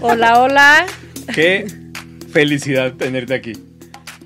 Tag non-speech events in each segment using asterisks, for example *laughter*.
Hola, hola. Qué felicidad tenerte aquí.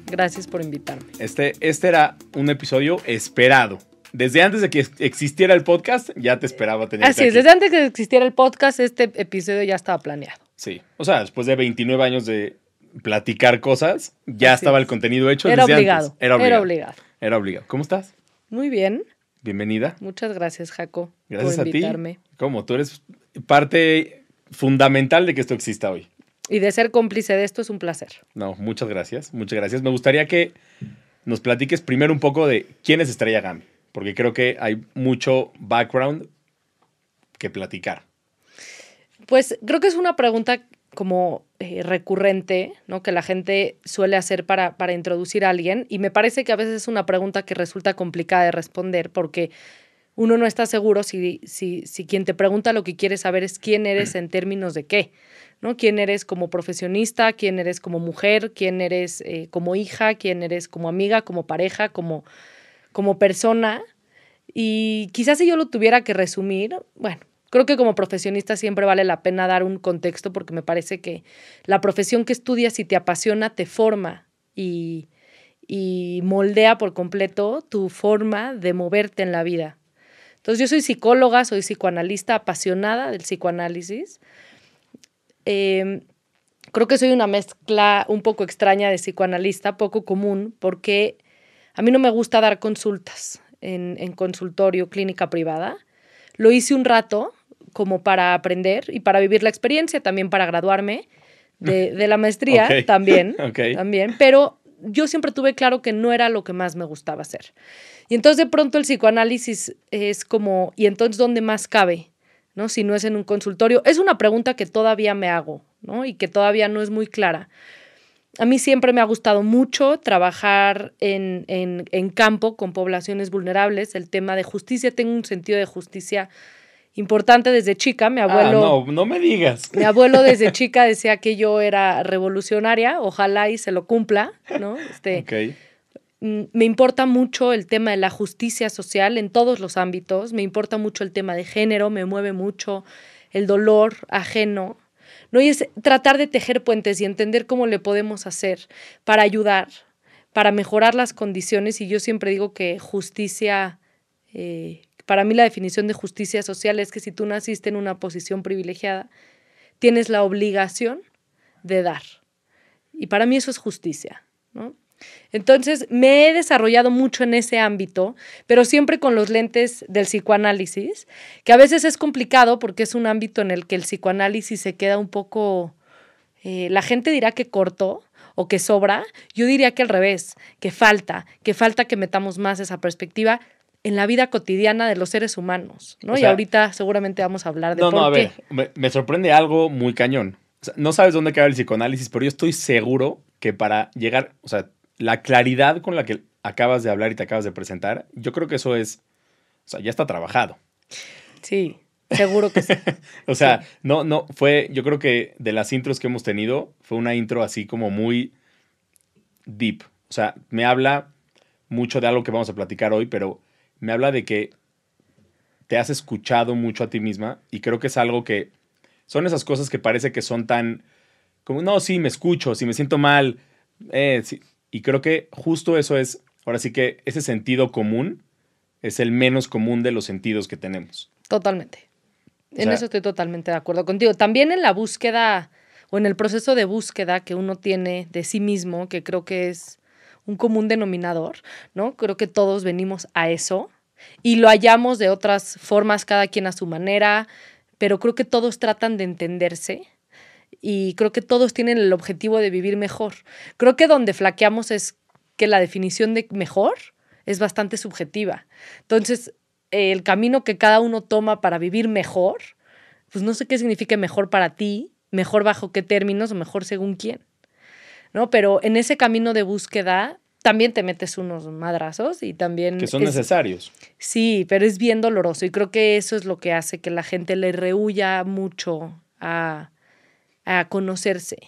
Gracias por invitarme. Este, este era un episodio esperado. Desde antes de que existiera el podcast, ya te esperaba tener. Así es, desde antes de que existiera el podcast, este episodio ya estaba planeado. Sí, o sea, después de 29 años de platicar cosas, ya estaba el contenido hecho. Era, obligado. Era obligado. Era obligado. ¿Cómo estás? Muy bien. Bienvenida. Muchas gracias, Jaco. Gracias por a invitarme. ti. Como tú eres parte fundamental de que esto exista hoy. Y de ser cómplice de esto es un placer. No, muchas gracias, muchas gracias. Me gustaría que nos platiques primero un poco de quién es Estrella Gami, porque creo que hay mucho background que platicar. Pues creo que es una pregunta como eh, recurrente, ¿no? Que la gente suele hacer para, para introducir a alguien. Y me parece que a veces es una pregunta que resulta complicada de responder porque uno no está seguro si, si, si quien te pregunta lo que quiere saber es quién eres en términos de qué, ¿no? ¿Quién eres como profesionista? ¿Quién eres como mujer? ¿Quién eres eh, como hija? ¿Quién eres como amiga? ¿Como pareja? ¿Como, como persona? Y quizás si yo lo tuviera que resumir, bueno, creo que como profesionista siempre vale la pena dar un contexto porque me parece que la profesión que estudias y te apasiona te forma y, y moldea por completo tu forma de moverte en la vida. Entonces yo soy psicóloga, soy psicoanalista apasionada del psicoanálisis. Em, creo que soy una mezcla un poco extraña de psicoanalista, poco común, porque a mí no me gusta dar consultas en, consultorio, clínica privada. Lo hice un rato como para aprender y para vivir la experiencia, también para graduarme de, la maestría, *laughs* también, *laughs* también, pero yo siempre tuve claro que no era lo que más me gustaba hacer. Y entonces de pronto el psicoanálisis es como, ¿y entonces dónde más cabe? ¿No? Si no es en un consultorio. Es una pregunta que todavía me hago, ¿no? Y que todavía no es muy clara. A mí siempre me ha gustado mucho trabajar en, en campo con poblaciones vulnerables. El tema de justicia, tengo un sentido de justicia importante desde chica. Mi ah, abuelo. no, no me digas. Mi abuelo *laughs* desde chica decía que yo era revolucionaria, ojalá y se lo cumpla, ¿no? Este, mm, me importa mucho el tema de la justicia social en todos los ámbitos, me importa mucho el tema de género, me mueve mucho el dolor ajeno, ¿no? Y es tratar de tejer puentes y entender cómo le podemos hacer para ayudar, para mejorar las condiciones. Y yo siempre digo que justicia eh, para mí la definición de justicia social es que si tú naciste en una posición privilegiada, tienes la obligación de dar. Y para mí eso es justicia, Entonces, me he desarrollado mucho en ese ámbito, pero siempre con los lentes del psicoanálisis, que a veces es complicado porque es un ámbito en el que el psicoanálisis se queda un poco, eh, la gente dirá que cortó o que sobra, yo diría que al revés, que falta, que falta que metamos más esa perspectiva en la vida cotidiana de los seres humanos, ¿no? y ahorita seguramente vamos a hablar de no, qué. no, no, a ver, me, sorprende algo muy cañón. no sabes dónde cabe el psicoanálisis, pero yo estoy seguro que para llegar, o sea, la claridad con la que acabas de hablar y te acabas de presentar, yo creo que eso es, o sea, ya está trabajado. Sí, seguro que sí. *laughs* o sea, no, no, fue, yo creo que de las intros que hemos tenido, fue una intro así como muy deep. O sea, me habla mucho de algo que vamos a platicar hoy, pero me habla de que te has escuchado mucho a ti misma y creo que es algo que son esas cosas que parece que son tan como, no, sí, me escucho, si me siento mal, eh, sí. y creo que justo eso es, ahora sí que ese sentido común es el menos común de los sentidos que tenemos. Totalmente. en eso estoy totalmente de acuerdo contigo. También en la búsqueda o en el proceso de búsqueda que uno tiene de sí mismo, que creo que es un común denominador, ¿no? Creo que todos venimos a eso y lo hallamos de otras formas, cada quien a su manera, pero creo que todos tratan de entenderse y creo que todos tienen el objetivo de vivir mejor. Creo que donde flaqueamos es que la definición de mejor es bastante subjetiva. Entonces, el camino que cada uno toma para vivir mejor, pues no sé qué significa mejor para ti, mejor bajo qué términos o mejor según quién. ¿no? Pero en ese camino de búsqueda también te metes unos madrazos y también... Que son necesarios. Sí, pero es bien doloroso y creo que eso es lo que hace que la gente le rehuya mucho a, conocerse.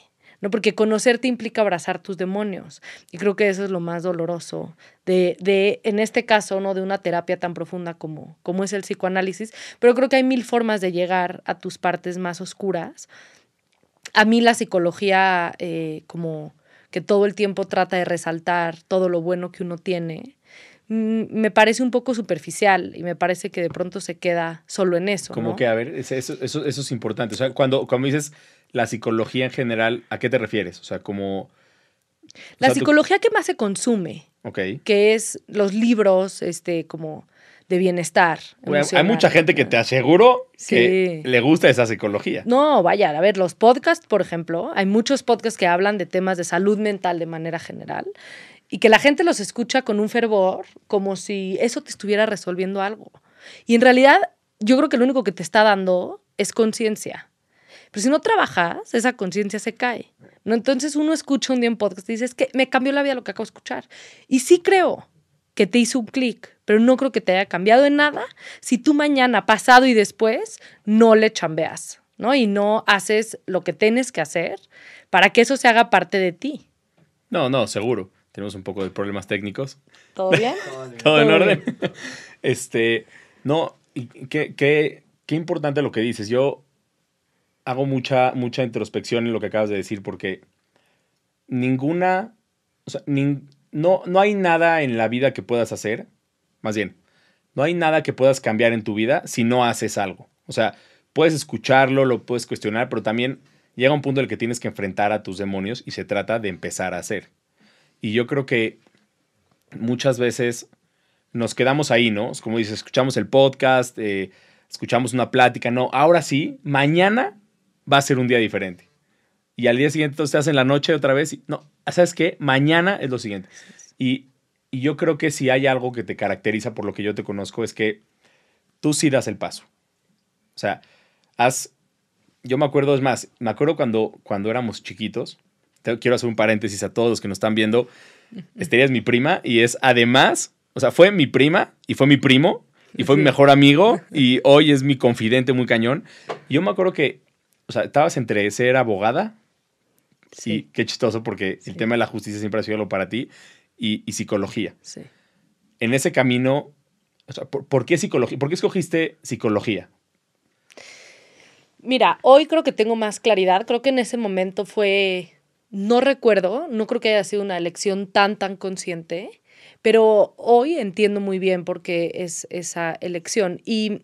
¿no? Porque conocerte implica abrazar tus demonios. Y creo que eso es lo más doloroso de, en este caso, ¿no? De una terapia tan profunda como, como es el psicoanálisis. Pero creo que hay mil formas de llegar a tus partes más oscuras a mí la psicología, eh, como que todo el tiempo trata de resaltar todo lo bueno que uno tiene, mm, me parece un poco superficial y me parece que de pronto se queda solo en eso. Como que, a ver, eso, es importante. O sea, cuando, dices la psicología en general, ¿a qué te refieres? O sea, como... La psicología que más se consume. Que es los libros, este, como de bienestar. hay mucha gente que te aseguro que le gusta esa psicología. No, vaya, a ver, los podcasts, por ejemplo, hay muchos podcasts que hablan de temas de salud mental de manera general y que la gente los escucha con un fervor, como si eso te estuviera resolviendo algo. Y en realidad, yo creo que lo único que te está dando es conciencia. Pero si no trabajas, esa conciencia se cae. ¿no? Entonces uno escucha un día un podcast y dice, que me cambió la vida lo que acabo de escuchar. Y sí creo que te hizo un clic, pero no creo que te haya cambiado en nada si tú mañana, pasado y después no le chambeas, ¿no? Y no haces lo que tienes que hacer para que eso se haga parte de ti. No, no, seguro. Tenemos un poco de problemas técnicos. ¿Todo bien? *laughs* Todo en orden. Este, no, qué, qué, qué importante lo que dices. Yo hago mucha, mucha introspección en lo que acabas de decir porque ninguna, o sea, no, no hay nada en la vida que puedas hacer más bien, no hay nada que puedas cambiar en tu vida si no haces algo. O sea, puedes escucharlo, lo puedes cuestionar, pero también llega un punto en el que tienes que enfrentar a tus demonios y se trata de empezar a hacer. Y yo creo que muchas veces nos quedamos ahí, ¿no? Como dices, escuchamos el podcast, eh, escuchamos una plática, no, ahora sí, mañana va a ser un día diferente. Y al día siguiente entonces te hacen la noche otra vez no, ¿sabes qué? Mañana es lo siguiente. Y y yo creo que si hay algo que te caracteriza por lo que yo te conozco es que tú sí das el paso. O sea, has, yo me acuerdo, es más, me acuerdo cuando, cuando éramos chiquitos, quiero hacer un paréntesis a todos los que nos están viendo, *laughs* esther es mi prima y es además, o sea, fue mi prima y fue mi primo y fue mi mejor amigo *laughs* y hoy es mi confidente muy cañón. Yo me acuerdo que, o sea, estabas entre ser abogada, sí, qué chistoso porque el tema de la justicia siempre ha sido lo para ti, y, psicología. Sí. En ese camino, ¿por, qué psicología? ¿Por qué escogiste psicología? Mira, hoy creo que tengo más claridad. Creo que en ese momento fue, no recuerdo, no creo que haya sido una elección tan, tan consciente, pero hoy entiendo muy bien por qué es esa elección. Y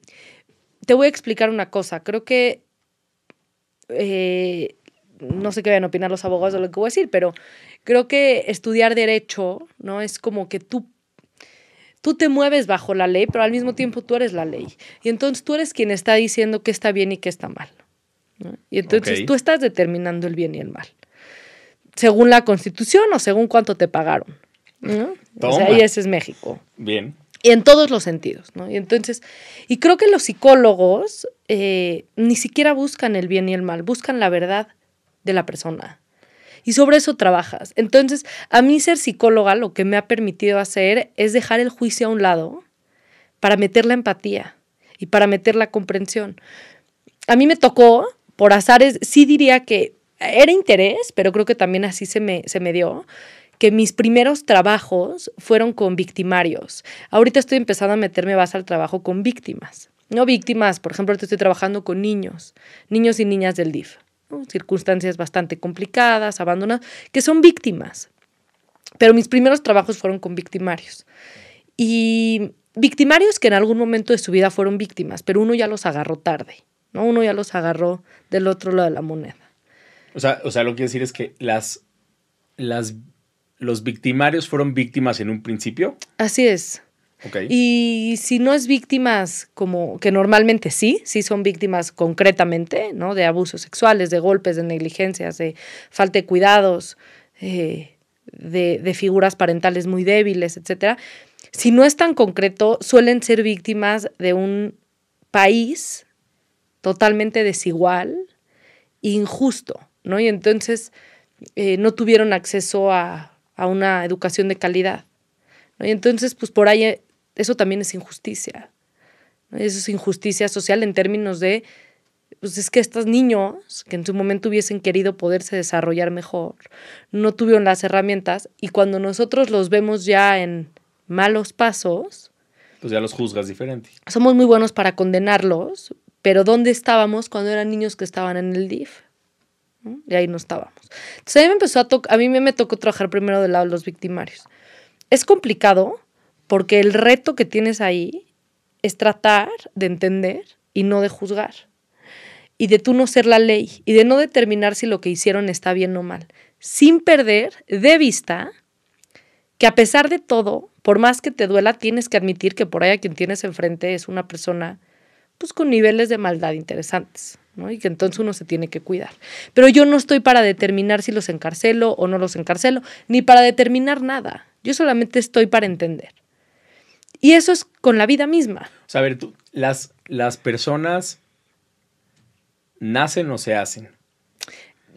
te voy a explicar una cosa. Creo que eh, no sé qué van a opinar los abogados de lo que voy a decir, pero creo que estudiar derecho, ¿no? Es como que tú tú te mueves bajo la ley, pero al mismo tiempo tú eres la ley. Y entonces tú eres quien está diciendo qué está bien y qué está mal. Y entonces tú estás determinando el bien y el mal, según la constitución o según cuánto te pagaron. ¿no? O sea, ahí ese es México. Bien. Y en todos los sentidos, Y entonces, y creo que los psicólogos eh, ni siquiera buscan el bien y el mal, buscan la verdad de la persona y sobre eso trabajas. Entonces, a mí ser psicóloga lo que me ha permitido hacer es dejar el juicio a un lado para meter la empatía y para meter la comprensión. A mí me tocó, por azares, sí diría que era interés, pero creo que también así se me, se me dio, que mis primeros trabajos fueron con victimarios. Ahorita estoy empezando a meterme más al trabajo con víctimas. No víctimas, por ejemplo, ahorita estoy trabajando con niños, niños y niñas del DIF circunstancias bastante complicadas, abandonadas, que son víctimas. Pero mis primeros trabajos fueron con victimarios. Y victimarios que en algún momento de su vida fueron víctimas, pero uno ya los agarró tarde, ¿no? Uno ya los agarró del otro lado de la moneda. O sea, o sea lo que quiero decir es que las, las, los victimarios fueron víctimas en un principio. Así es. Y si no es víctimas como que normalmente sí, sí son víctimas concretamente, ¿no? De abusos sexuales, de golpes, de negligencias, de falta de cuidados, eh, de, figuras parentales muy débiles, etcétera. Si no es tan concreto, suelen ser víctimas de un país totalmente desigual, injusto, ¿no? Y entonces eh, no tuvieron acceso a, una educación de calidad. Y entonces, pues por ahí eh, eso también es injusticia. Eso es injusticia social en términos de, pues es que estos niños que en su momento hubiesen querido poderse desarrollar mejor, no tuvieron las herramientas y cuando nosotros los vemos ya en malos pasos... Pues ya los juzgas diferente. Somos muy buenos para condenarlos, pero ¿dónde estábamos cuando eran niños que estaban en el DIF? Y ahí no estábamos. Entonces me empezó a, a mí me tocó trabajar primero del lado de los victimarios. Es complicado porque el reto que tienes ahí es tratar de entender y no de juzgar. Y de tú no ser la ley y de no determinar si lo que hicieron está bien o mal. Sin perder de vista que a pesar de todo, por más que te duela, tienes que admitir que por ahí a quien tienes enfrente es una persona pues con niveles de maldad interesantes. Y que entonces uno se tiene que cuidar. Pero yo no estoy para determinar si los encarcelo o no los encarcelo, ni para determinar nada. Yo solamente estoy para entender. Y eso es con la vida misma. O a ver, tú, las, las personas nacen o se hacen.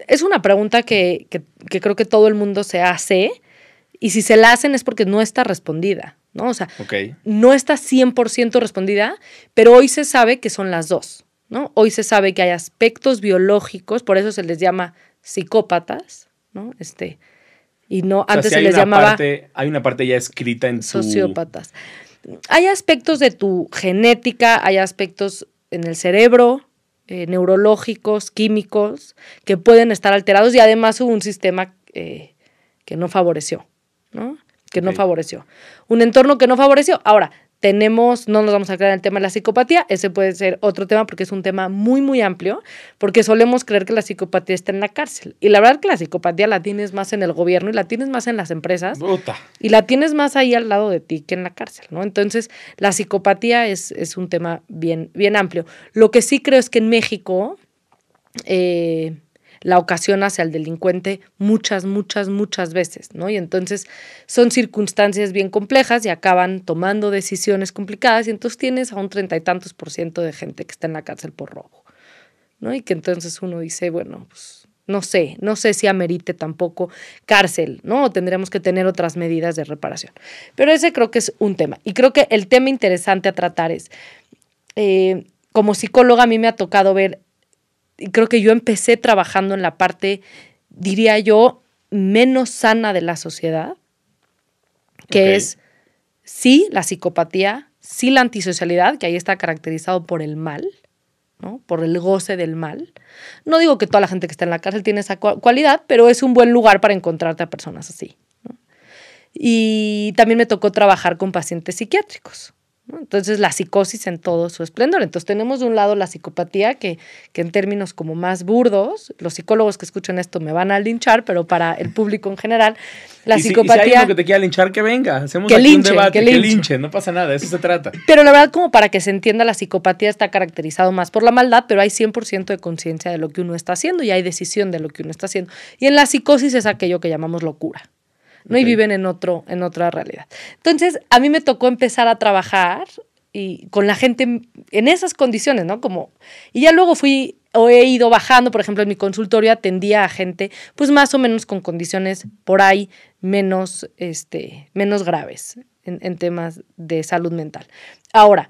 Es una pregunta que, que, creo que todo el mundo se hace y si se la hacen es porque no está respondida, ¿no? O sea, no está 100% respondida, pero hoy se sabe que son las dos, ¿no? Hoy se sabe que hay aspectos biológicos, por eso se les llama psicópatas, ¿no? Este, y no, antes se les llamaba... hay una parte ya escrita en sociópatas. Hay aspectos de tu genética, hay aspectos en el cerebro, eh, neurológicos, químicos, que pueden estar alterados y además hubo un sistema eh, que no favoreció, ¿no? Que no favoreció. Un entorno que no favoreció. Ahora, tenemos, no nos vamos a quedar en el tema de la psicopatía, ese puede ser otro tema porque es un tema muy, muy amplio, porque solemos creer que la psicopatía está en la cárcel. Y la verdad es que la psicopatía la tienes más en el gobierno y la tienes más en las empresas. Y la tienes más ahí al lado de ti que en la cárcel, ¿no? Entonces, la psicopatía es, es un tema bien, bien amplio. Lo que sí creo es que en México... Eh, la ocasión hacia el delincuente muchas, muchas, muchas veces, ¿no? Y entonces son circunstancias bien complejas y acaban tomando decisiones complicadas y entonces tienes a un treinta y tantos por ciento de gente que está en la cárcel por robo, ¿no? Y que entonces uno dice, bueno, pues no sé, no sé si amerite tampoco cárcel, ¿no? O tendremos que tener otras medidas de reparación. Pero ese creo que es un tema. Y creo que el tema interesante a tratar es, eh, como psicóloga a mí me ha tocado ver creo que yo empecé trabajando en la parte, diría yo, menos sana de la sociedad, que es sí la psicopatía, sí la antisocialidad, que ahí está caracterizado por el mal, ¿no? por el goce del mal. No digo que toda la gente que está en la cárcel tiene esa cualidad, pero es un buen lugar para encontrarte a personas así. Y también me tocó trabajar con pacientes psiquiátricos. Entonces, la psicosis en todo su esplendor. Entonces, tenemos de un lado la psicopatía, que, que, en términos como más burdos, los psicólogos que escuchan esto me van a linchar, pero para el público en general, la psicopatía. que te quiera linchar, que venga. Hacemos que, no pasa nada, eso se trata. Pero la verdad, como para que se entienda, la psicopatía está caracterizado más por la maldad, pero hay 100% de conciencia de lo que uno está haciendo y hay decisión de lo que uno está haciendo. Y en la psicosis es aquello que llamamos locura. ¿no? Y viven en, otro, en otra realidad. Entonces, a mí me tocó empezar a trabajar y con la gente en esas condiciones, ¿no? Como, y ya luego fui o he ido bajando, por ejemplo, en mi consultorio atendía a gente, pues más o menos con condiciones por ahí menos, este, menos graves en, en temas de salud mental. Ahora,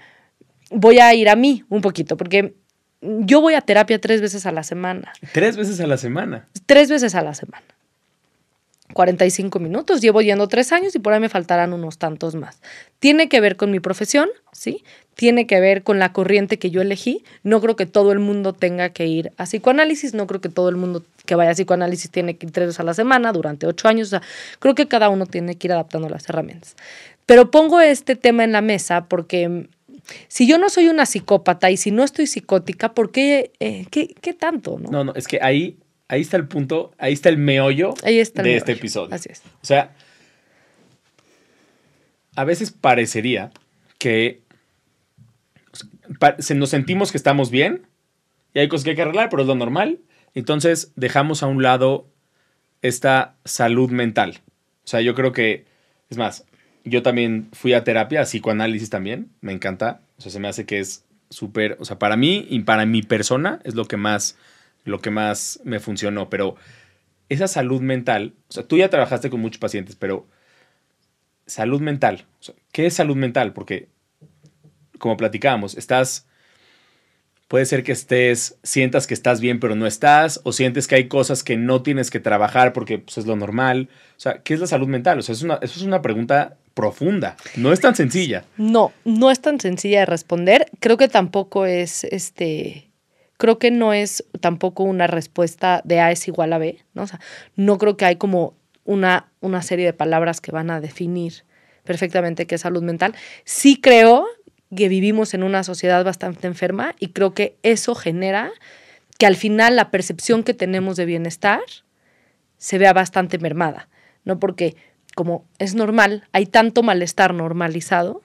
voy a ir a mí un poquito, porque yo voy a terapia tres veces a la semana. ¿Tres veces a la semana? Tres veces a la semana. 45 minutos. Llevo yendo tres años y por ahí me faltarán unos tantos más. Tiene que ver con mi profesión, ¿sí? Tiene que ver con la corriente que yo elegí. No creo que todo el mundo tenga que ir a psicoanálisis, no creo que todo el mundo que vaya a psicoanálisis tiene que ir tres veces a la semana durante ocho años. creo que cada uno tiene que ir adaptando las herramientas. Pero pongo este tema en la mesa porque mm, si yo no soy una psicópata y si no estoy psicótica, ¿por qué, eh, qué, tanto? ¿no? no, no, es que ahí ahí está el punto, ahí está el meollo de este episodio. Así es. O sea, a veces parecería que nos sentimos que estamos bien y hay cosas que hay que arreglar, pero es lo normal. Entonces dejamos a un lado esta salud mental. O sea, yo creo que, es más, yo también fui a terapia, a psicoanálisis también, me encanta. O sea, se me hace que es súper, o sea, para mí y para mi persona es lo que más lo que más me funcionó, pero esa salud mental, o sea, tú ya trabajaste con muchos pacientes, pero salud mental, ¿qué es salud mental? Porque, como platicábamos, estás, puede ser que estés, sientas que estás bien, pero no estás, o sientes que hay cosas que no tienes que trabajar porque pues, es lo normal. O sea, ¿qué es la salud mental? O sea, es eso es una pregunta profunda, no es tan sencilla. No, no es tan sencilla de responder, creo que tampoco es, este, creo que no es tampoco una respuesta de A es igual a B, ¿no? O sea, no creo que hay como una, una serie de palabras que van a definir perfectamente qué es salud mental. Sí creo que vivimos en una sociedad bastante enferma y creo que eso genera que al final la percepción que tenemos de bienestar se vea bastante mermada, ¿no? Porque como es normal, hay tanto malestar normalizado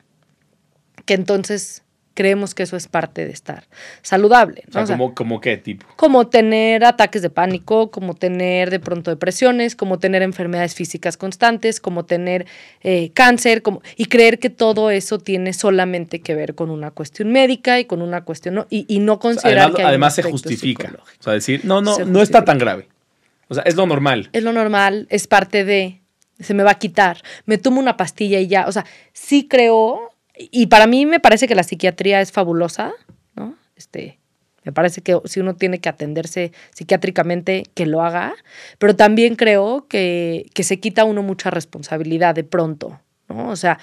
que entonces creemos que eso es parte de estar saludable. O sea, como, como, qué tipo? Como tener ataques de pánico, como tener de pronto depresiones, como tener enfermedades físicas constantes, como tener eh, cáncer, como, y creer que todo eso tiene solamente que ver con una cuestión médica y con una cuestión, y, no considerar que... además se justifica. O sea, decir, no, no, no está tan grave. O sea, es lo normal. Es lo normal, es parte de, se me va a quitar, me tomo una pastilla y ya. O sea, sí creo y para mí me parece que la psiquiatría es fabulosa, ¿no? Este, me parece que si uno tiene que atenderse psiquiátricamente, que lo haga, pero también creo que, que se quita uno mucha responsabilidad de pronto, ¿no? O sea,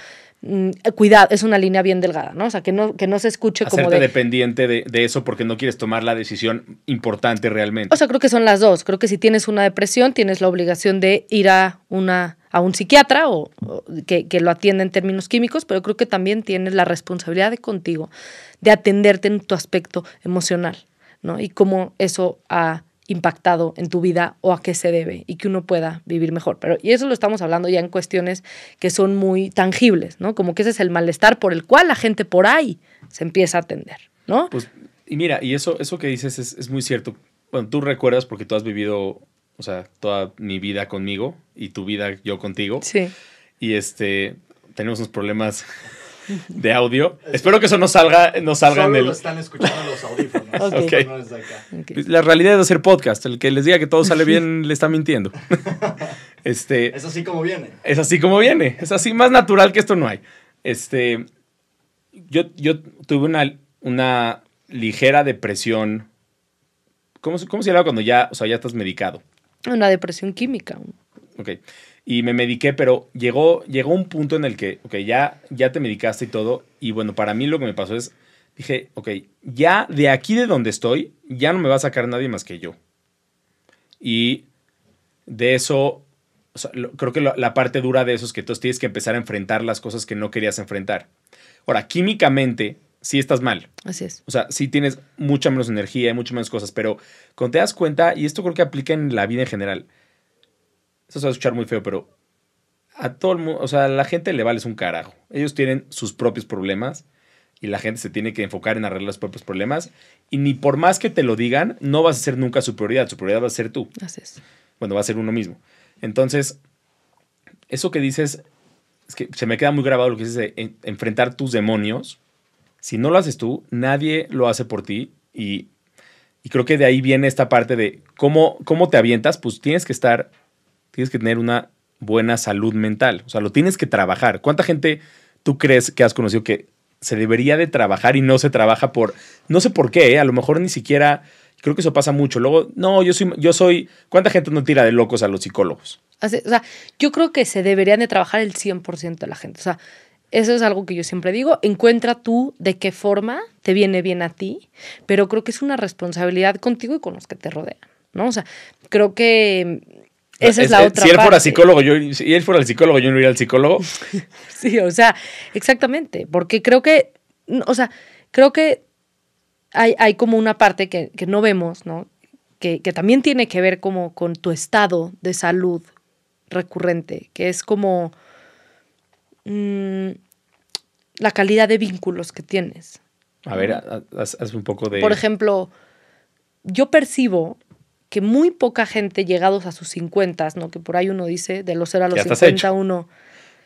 Mm, eh, cuidado, es una línea bien delgada, ¿no? O sea, que no, que no se escuche como de... dependiente de, de, eso porque no quieres tomar la decisión importante realmente. O sea, creo que son las dos. Creo que si tienes una depresión, tienes la obligación de ir a una a un psiquiatra o, que, que, lo atienda en términos químicos, pero creo que también tienes la responsabilidad de contigo, de atenderte en tu aspecto emocional, ¿no? Y cómo eso ha impactado en tu vida o a qué se debe y que uno pueda vivir mejor. Pero, y eso lo estamos hablando ya en cuestiones que son muy tangibles, ¿no? Como que ese es el malestar por el cual la gente por ahí se empieza a atender, ¿no? Pues, y mira, y eso, eso que dices es, muy cierto. Bueno, tú recuerdas porque tú has vivido, o sea, toda mi vida conmigo y tu vida yo contigo. Sí. Y este, tenemos unos problemas *laughs* de audio. Espero que eso no salga, no salga en el. están escuchando los audífonos. Pues, la realidad es hacer podcast. El que les diga que todo sale *laughs* bien le está mintiendo. *laughs* este, es así como viene. Es así como viene. Es así más natural que esto no hay. Este, yo, yo tuve una, una ligera depresión. ¿Cómo, ¿Cómo se llama cuando ya, ya estás medicado? Una depresión química. Ok y me mediqué, pero llegó, llegó un punto en el que, ok, ya, ya te medicaste y todo, y bueno, para mí lo que me pasó es, dije, ok, ya de aquí de donde estoy, ya no me va a sacar nadie más que yo. Y de eso, creo que la parte dura de eso es que tú tienes que empezar a enfrentar las cosas que no querías enfrentar. Ahora, químicamente, sí estás mal. Así es. O sea, sí tienes mucha menos energía y muchas menos cosas, pero cuando te das cuenta, y esto creo que aplica en la vida en general, eso se va a escuchar muy feo, pero a todo el mundo, o sea, a la gente le vales un carajo. Ellos tienen sus propios problemas y la gente se tiene que enfocar en arreglar los propios problemas. Y ni por más que te lo digan, no vas a ser nunca su prioridad. Su prioridad va a ser tú. Así es. Bueno, va a ser uno mismo. Entonces, eso que dices, es que se me queda muy grabado lo que dices de enfrentar tus demonios. Si no lo haces tú, nadie lo hace por ti. Y, y creo que de ahí viene esta parte de cómo, cómo te avientas. Pues tienes que estar tienes que tener una buena salud mental. O sea, lo tienes que trabajar. ¿Cuánta gente tú crees que has conocido que se debería de trabajar y no se trabaja por, no sé por qué, eh? a lo mejor ni siquiera, creo que eso pasa mucho. Luego, no, yo soy, yo soy, ¿cuánta gente no tira de locos a los psicólogos? o sea, yo creo que se deberían de trabajar el 100% de la gente. O sea, eso es algo que yo siempre digo, encuentra tú de qué forma te viene bien a ti, pero creo que es una responsabilidad contigo y con los que te rodean, ¿no? O sea, creo que esa es, la otra. Si él fuera psicólogo, si él fuera el psicólogo, yo no iría al psicólogo. *laughs* sí, o sea, exactamente. Porque creo que, o sea, creo que hay, como una parte que, no vemos, ¿no? Que, también tiene que ver como con tu estado de salud recurrente, que es como mm, la calidad de vínculos que tienes. A ver, haz un poco de... Por ejemplo, yo percibo que muy poca gente llegados a sus 50, ¿no? que por ahí uno dice, de los 0 a los cincuenta uno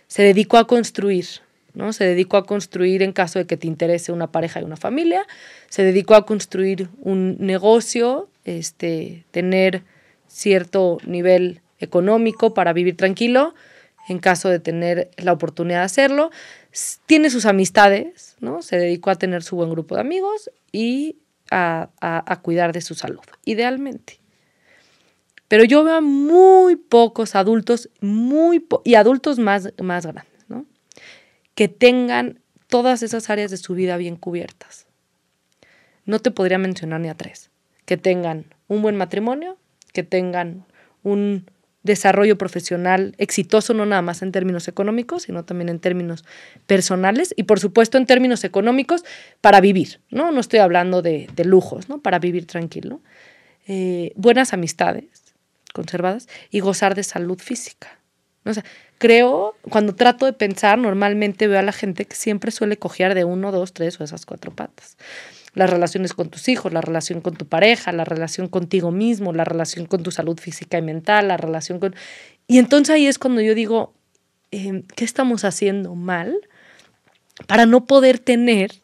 se dedicó a construir, ¿no? Se dedicó a construir en caso de que te interese una pareja y una familia, se dedicó a construir un negocio, este, tener cierto nivel económico para vivir tranquilo, en caso de tener la oportunidad de hacerlo, tiene sus amistades, ¿no? Se dedicó a tener su buen grupo de amigos y a cuidar de su salud, idealmente. Pero yo veo a muy pocos adultos, y adultos más, grandes, Que tengan todas esas áreas de su vida bien cubiertas. No te podría mencionar ni a tres. Que tengan un buen matrimonio, que tengan un desarrollo profesional exitoso, no nada más en términos económicos, sino también en términos personales y por supuesto en términos económicos para vivir, ¿no? No estoy hablando de, lujos, Para vivir tranquilo. Eh, buenas amistades, conservadas y gozar de salud física. creo, cuando trato de pensar, normalmente veo a la gente que siempre suele cojear de uno, dos, tres o esas cuatro patas. Las relaciones con tus hijos, la relación con tu pareja, la relación contigo mismo, la relación con tu salud física y mental, la relación con... Y entonces ahí es cuando yo digo, em, ¿qué estamos haciendo mal para no poder tener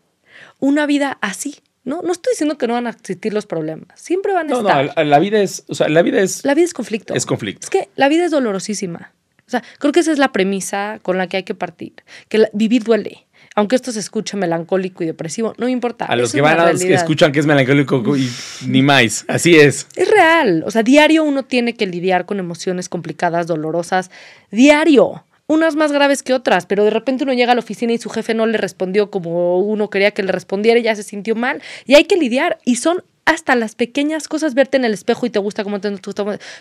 una vida así? No, no estoy diciendo que no van a existir los problemas. Siempre van a estar. No, la, la, vida es, o sea, la vida es. La vida es conflicto. Es conflicto. Es que la vida es dolorosísima. O sea, creo que esa es la premisa con la que hay que partir. Que vivir duele. Aunque esto se escuche melancólico y depresivo, no importa. A los que van a los escuchan que es melancólico y ni más. Así es. Es real. O sea, diario uno tiene que lidiar con emociones complicadas, dolorosas. Diario unas más graves que otras, pero de repente uno llega a la oficina y su jefe no le respondió como uno quería que le respondiera y ya se sintió mal. Y hay que lidiar. Y son hasta las pequeñas cosas, verte en el espejo y te gusta cómo te, tu,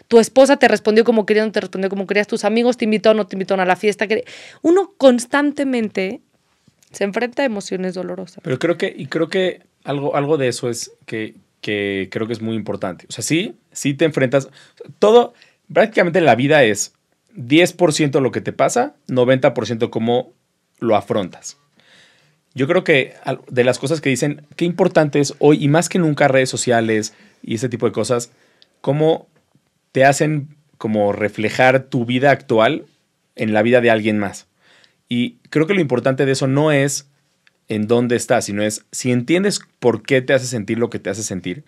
tu, esposa te respondió como quería, no te respondió como querías, tus amigos te o no te invitaron a la fiesta. Uno constantemente se enfrenta a emociones dolorosas. Pero creo que, y creo que algo, algo de eso es que, que creo que es muy importante. O sea, sí, sí te enfrentas. Todo, prácticamente la vida es 10% lo que te pasa, 90% cómo lo afrontas. Yo creo que de las cosas que dicen, qué importante es hoy y más que nunca redes sociales y ese tipo de cosas, cómo te hacen como reflejar tu vida actual en la vida de alguien más. Y creo que lo importante de eso no es en dónde estás, sino es si entiendes por qué te hace sentir lo que te hace sentir.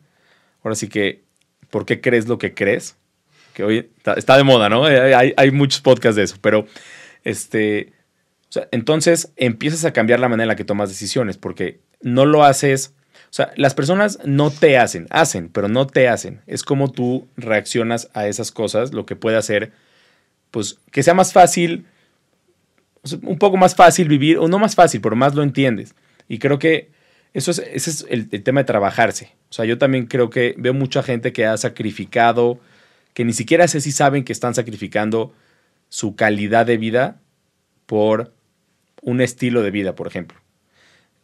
Ahora sí que, ¿por qué crees lo que crees? que hoy está, de moda, ¿no? Eh, hay, muchos podcasts de eso, pero este, o sea, entonces empiezas a cambiar la manera en la que tomas decisiones, porque no lo haces, o sea, las personas no te hacen, hacen, pero no te hacen. Es como tú reaccionas a esas cosas, lo que puede hacer, pues, que sea más fácil, un poco más fácil vivir, o no más fácil, pero más lo entiendes. Y creo que eso es, ese es el tema de trabajarse. O sea, yo también creo que veo mucha gente que ha sacrificado que ni siquiera sé si saben que están sacrificando su calidad de vida por un estilo de vida, por ejemplo.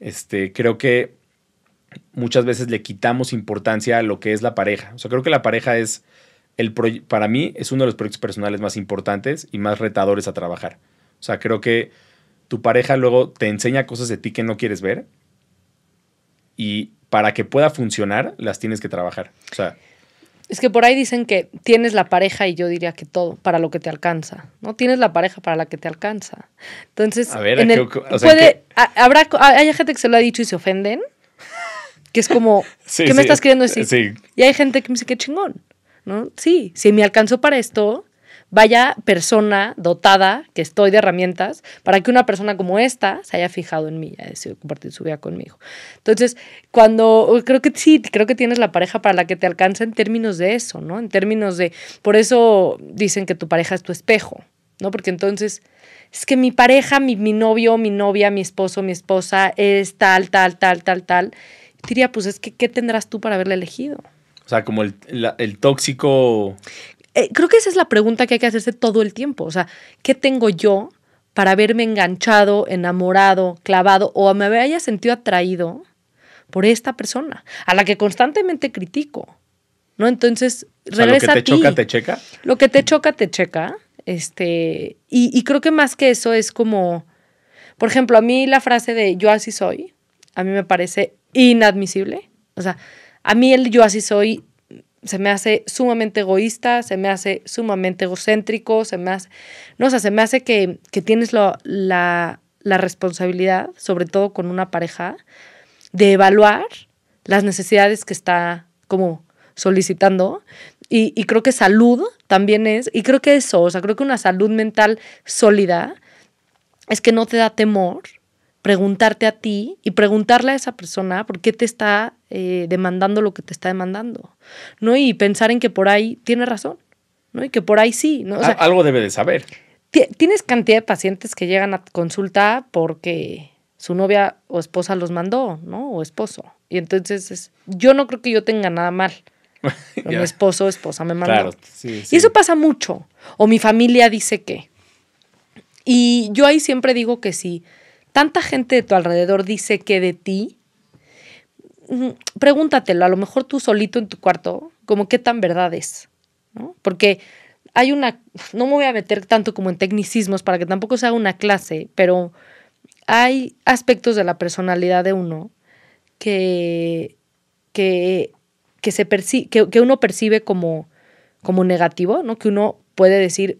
Este, creo que muchas veces le quitamos importancia a lo que es la pareja. O sea, creo que la pareja es el para mí es uno de los proyectos personales más importantes y más retadores a trabajar. O sea, creo que tu pareja luego te enseña cosas de ti que no quieres ver y para que pueda funcionar las tienes que trabajar. O sea, es que por ahí dicen que tienes la pareja y yo diría que todo para lo que te alcanza, ¿no? Tienes la pareja para la que te alcanza. Entonces, habrá, hay gente que se lo ha dicho y se ofenden, que es como, *laughs* ¿qué me estás queriendo decir? Y hay gente que me dice, qué chingón, ¿no? Sí, si me alcanzó para esto, vaya persona dotada que estoy de herramientas para que una persona como esta se haya fijado en mí y haya decidido compartir su vida conmigo. Entonces, cuando creo que sí, creo que tienes la pareja para la que te alcanza en términos de eso, ¿no? En términos de, por eso dicen que tu pareja es tu espejo, ¿no? Porque entonces es que mi pareja, mi, novio, mi novia, mi esposo, mi esposa es tal, tal, tal, tal, tal. diría, pues es que, ¿qué tendrás tú para haberle elegido? O sea, como el, el tóxico. Eh, creo que esa es la pregunta que hay que hacerse todo el tiempo. O sea, ¿qué tengo yo para haberme enganchado, enamorado, clavado o me haya sentido atraído por esta persona a la que constantemente critico? ¿No? Entonces, regresa lo que te choca, te checa. Lo que te choca, te checa. Este, y, y creo que más que eso es como, por ejemplo, a mí la frase de yo así soy, a mí me parece inadmisible. O sea, a mí el yo así soy se me hace sumamente egoísta, se me hace sumamente egocéntrico, se me hace, no se me hace que, que tienes la, responsabilidad, sobre todo con una pareja, de evaluar las necesidades que está como solicitando. Y, y, creo que salud también es, y creo que eso, o sea, creo que una salud mental sólida es que no te da temor preguntarte a ti y preguntarle a esa persona por qué te está eh, demandando lo que te está demandando, ¿no? Y pensar en que por ahí tiene razón, ¿no? Y que por ahí sí, ¿no? algo debe de saber. Tienes cantidad de pacientes que llegan a consulta porque su novia o esposa los mandó, ¿no? O esposo. Y entonces yo no creo que yo tenga nada mal. *laughs* mi esposo o esposa me mandó. Claro, Y eso pasa mucho. O mi familia dice que. Y yo ahí siempre digo que sí tanta gente de tu alrededor dice que de ti, mm, pregúntatelo, a lo mejor tú solito en tu cuarto, como qué tan verdad es, ¿no? Porque hay una, no me voy a meter tanto como en tecnicismos para que tampoco sea una clase, pero hay aspectos de la personalidad de uno que, que, que, se que, uno percibe como, como negativo, ¿no? Que uno puede decir,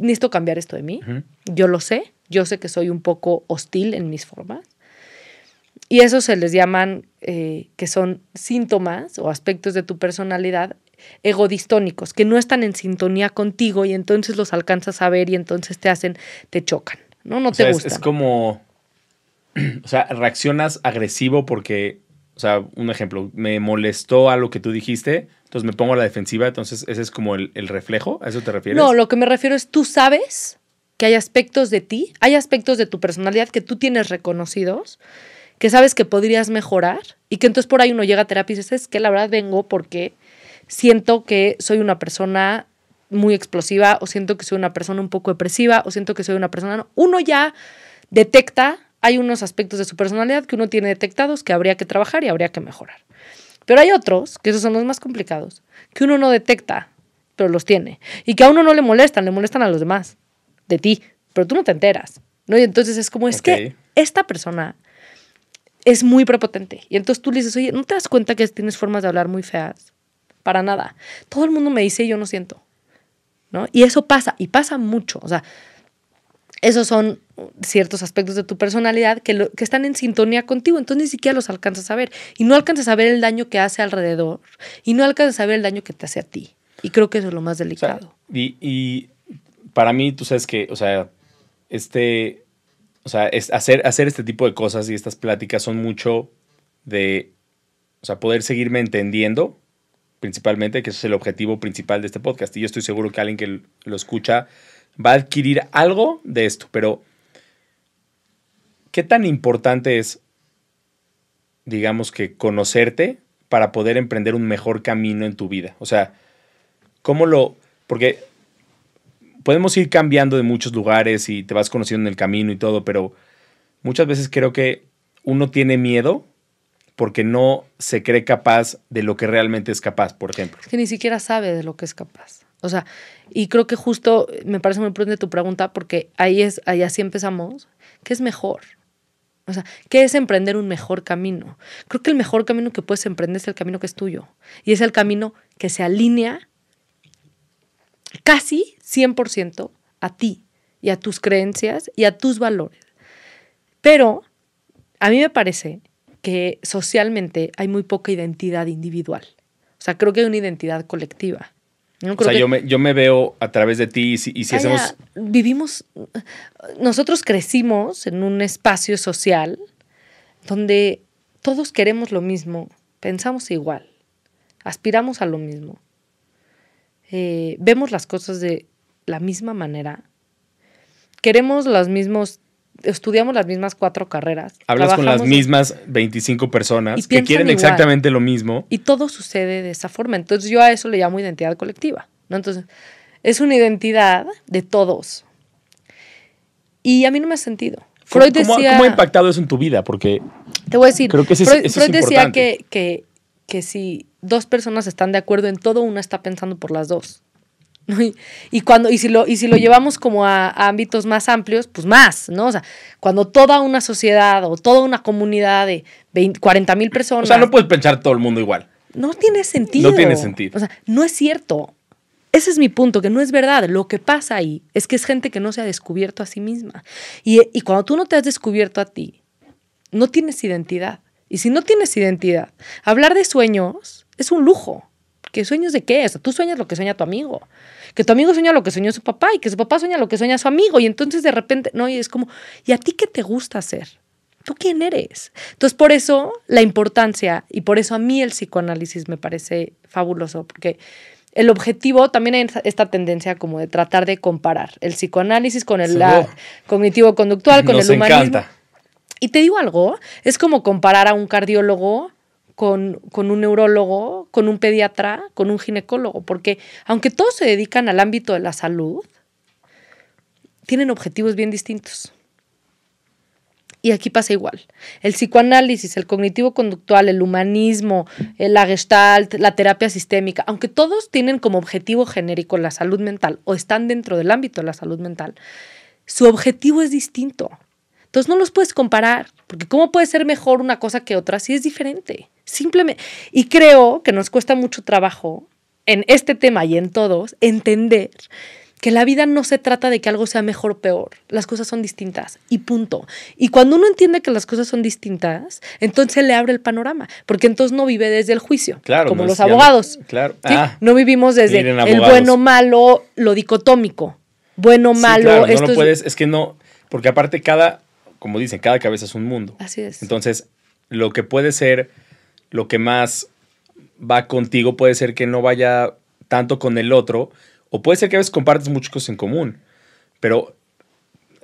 necesito cambiar esto de mí, yo lo sé, yo sé que soy un poco hostil en mis formas. Y eso se les llaman, eh, que son síntomas o aspectos de tu personalidad egodistónicos, que no están en sintonía contigo y entonces los alcanzas a ver y entonces te hacen, te chocan, ¿no? No te gustan. Es, como, *clears throat* o sea, reaccionas agresivo porque, o sea, un ejemplo, me molestó algo que tú dijiste, entonces me pongo a la defensiva, entonces ese es como el, el reflejo, ¿a eso te refieres? No, lo que me refiero es tú sabes que hay aspectos de ti, hay aspectos de tu personalidad que tú tienes reconocidos, que sabes que podrías mejorar y que entonces por ahí uno llega a terapia y dices, es que la verdad vengo porque siento que soy una persona muy explosiva o siento que soy una persona un poco depresiva o siento que soy una persona... Uno ya detecta, hay unos aspectos de su personalidad que uno tiene detectados que habría que trabajar y habría que mejorar. Pero hay otros, que esos son los más complicados, que uno no detecta, pero los tiene. Y que a uno no le molestan, le molestan a los demás de ti, pero tú no te enteras, ¿no? Y entonces es como, es que esta persona es muy prepotente. Y entonces tú le dices, oye, ¿no te das cuenta que tienes formas de hablar muy feas? Para nada. Todo el mundo me dice yo no siento, ¿no? Y eso pasa, y pasa mucho. O sea, esos son ciertos aspectos de tu personalidad que, que, están en sintonía contigo, entonces ni siquiera los alcanzas a ver. Y no alcanzas a ver el daño que hace alrededor y no alcanzas a ver el daño que te hace a ti. Y creo que eso es lo más delicado. y, para mí, tú sabes que, o sea, este, o sea, es hacer, hacer este tipo de cosas y estas pláticas son mucho de, o sea, poder seguirme entendiendo, principalmente, que es el objetivo principal de este podcast. Y yo estoy seguro que alguien que lo escucha va a adquirir algo de esto, pero ¿qué tan importante es, digamos que, conocerte para poder emprender un mejor camino en tu vida? O sea, ¿cómo lo...? Porque podemos ir cambiando de muchos lugares y te vas conociendo en el camino y todo, pero muchas veces creo que uno tiene miedo porque no se cree capaz de lo que realmente es capaz, por ejemplo. Es que ni siquiera sabe de lo que es capaz. O sea, y creo que justo me parece muy importante tu pregunta porque ahí es, ahí así empezamos. ¿Qué es mejor? O sea, ¿qué es emprender un mejor camino? Creo que el mejor camino que puedes emprender es el camino que es tuyo. Y es el camino que se alinea casi 100% a ti y a tus creencias y a tus valores. Pero a mí me parece que socialmente hay muy poca identidad individual. O sea, creo que hay una identidad colectiva. o sea, yo, me, veo a través de ti y si, hacemos... Vivimos, nosotros crecimos en un espacio social donde todos queremos lo mismo, pensamos igual, aspiramos a lo mismo, eh, vemos las cosas de la misma manera, queremos las mismos estudiamos las mismas cuatro carreras. Hablas con las mismas 25 personas que quieren exactamente lo mismo. Y todo sucede de esa forma. Entonces yo a eso le llamo identidad colectiva. ¿no? Entonces es una identidad de todos. Y a mí no me ha sentido. Freud ¿Cómo, ha impactado eso en tu vida? Porque te voy a decir, que Freud, decía que, que, que si dos personas están de acuerdo en todo, una está pensando por las dos. *laughs* Y, cuando, y, si lo, y si lo llevamos como a, ámbitos más amplios, pues más, ¿no? O sea, cuando toda una sociedad o toda una comunidad de 40 mil personas... O sea, no puedes pensar todo el mundo igual. No tiene sentido. No tiene sentido. O sea, no es cierto. Ese es mi punto, que no es verdad. Lo que pasa ahí es que es gente que no se ha descubierto a sí misma. Y, y cuando tú no te has descubierto a ti, no tienes identidad. Y si no tienes identidad, hablar de sueños es un lujo. qué sueños de qué? O sea, tú sueñas lo que sueña tu amigo que tu amigo sueña lo que soñó su papá y que su papá sueña lo que sueña su amigo. Y entonces de repente, no, y es como, ¿y a ti qué te gusta hacer? ¿Tú quién eres? Entonces, por eso la importancia y por eso a mí el psicoanálisis me parece fabuloso, porque el objetivo también hay esta tendencia como de tratar de comparar el psicoanálisis con el cognitivo-conductual, con el humanismo. Y te digo algo, es como comparar a un cardiólogo con, un neurólogo, con un pediatra, con un ginecólogo, porque aunque todos se dedican al ámbito de la salud, tienen objetivos bien distintos. Y aquí pasa igual. El psicoanálisis, el cognitivo conductual, el humanismo, eh, la gestalt, la terapia sistémica, aunque todos tienen como objetivo genérico la salud mental o están dentro del ámbito de la salud mental, su objetivo es distinto. Entonces no los puedes comparar, porque ¿cómo puede ser mejor una cosa que otra si es diferente? Simplemente, y creo que nos cuesta mucho trabajo en este tema y en todos entender que la vida no se trata de que algo sea mejor o peor, las cosas son distintas y punto. Y cuando uno entiende que las cosas son distintas, entonces le abre el panorama, porque entonces no vive desde el juicio, claro, como los abogados. No, claro. Ah, no vivimos desde el bueno, malo, lo dicotómico. Bueno, malo, sí, no puedes, es que no, porque aparte cada, como dicen, cada cabeza es un mundo. Así es. Entonces, lo que puede ser lo que más va contigo puede ser que no vaya tanto con el otro, o puede ser que a veces compartes muchas cosas en común, pero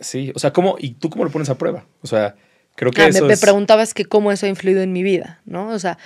sí, o sea, ¿cómo, ¿y tú cómo lo pones a prueba? O sea, creo que... Ah, eso me, preguntabas que cómo eso ha influido en mi vida, ¿no? O sea,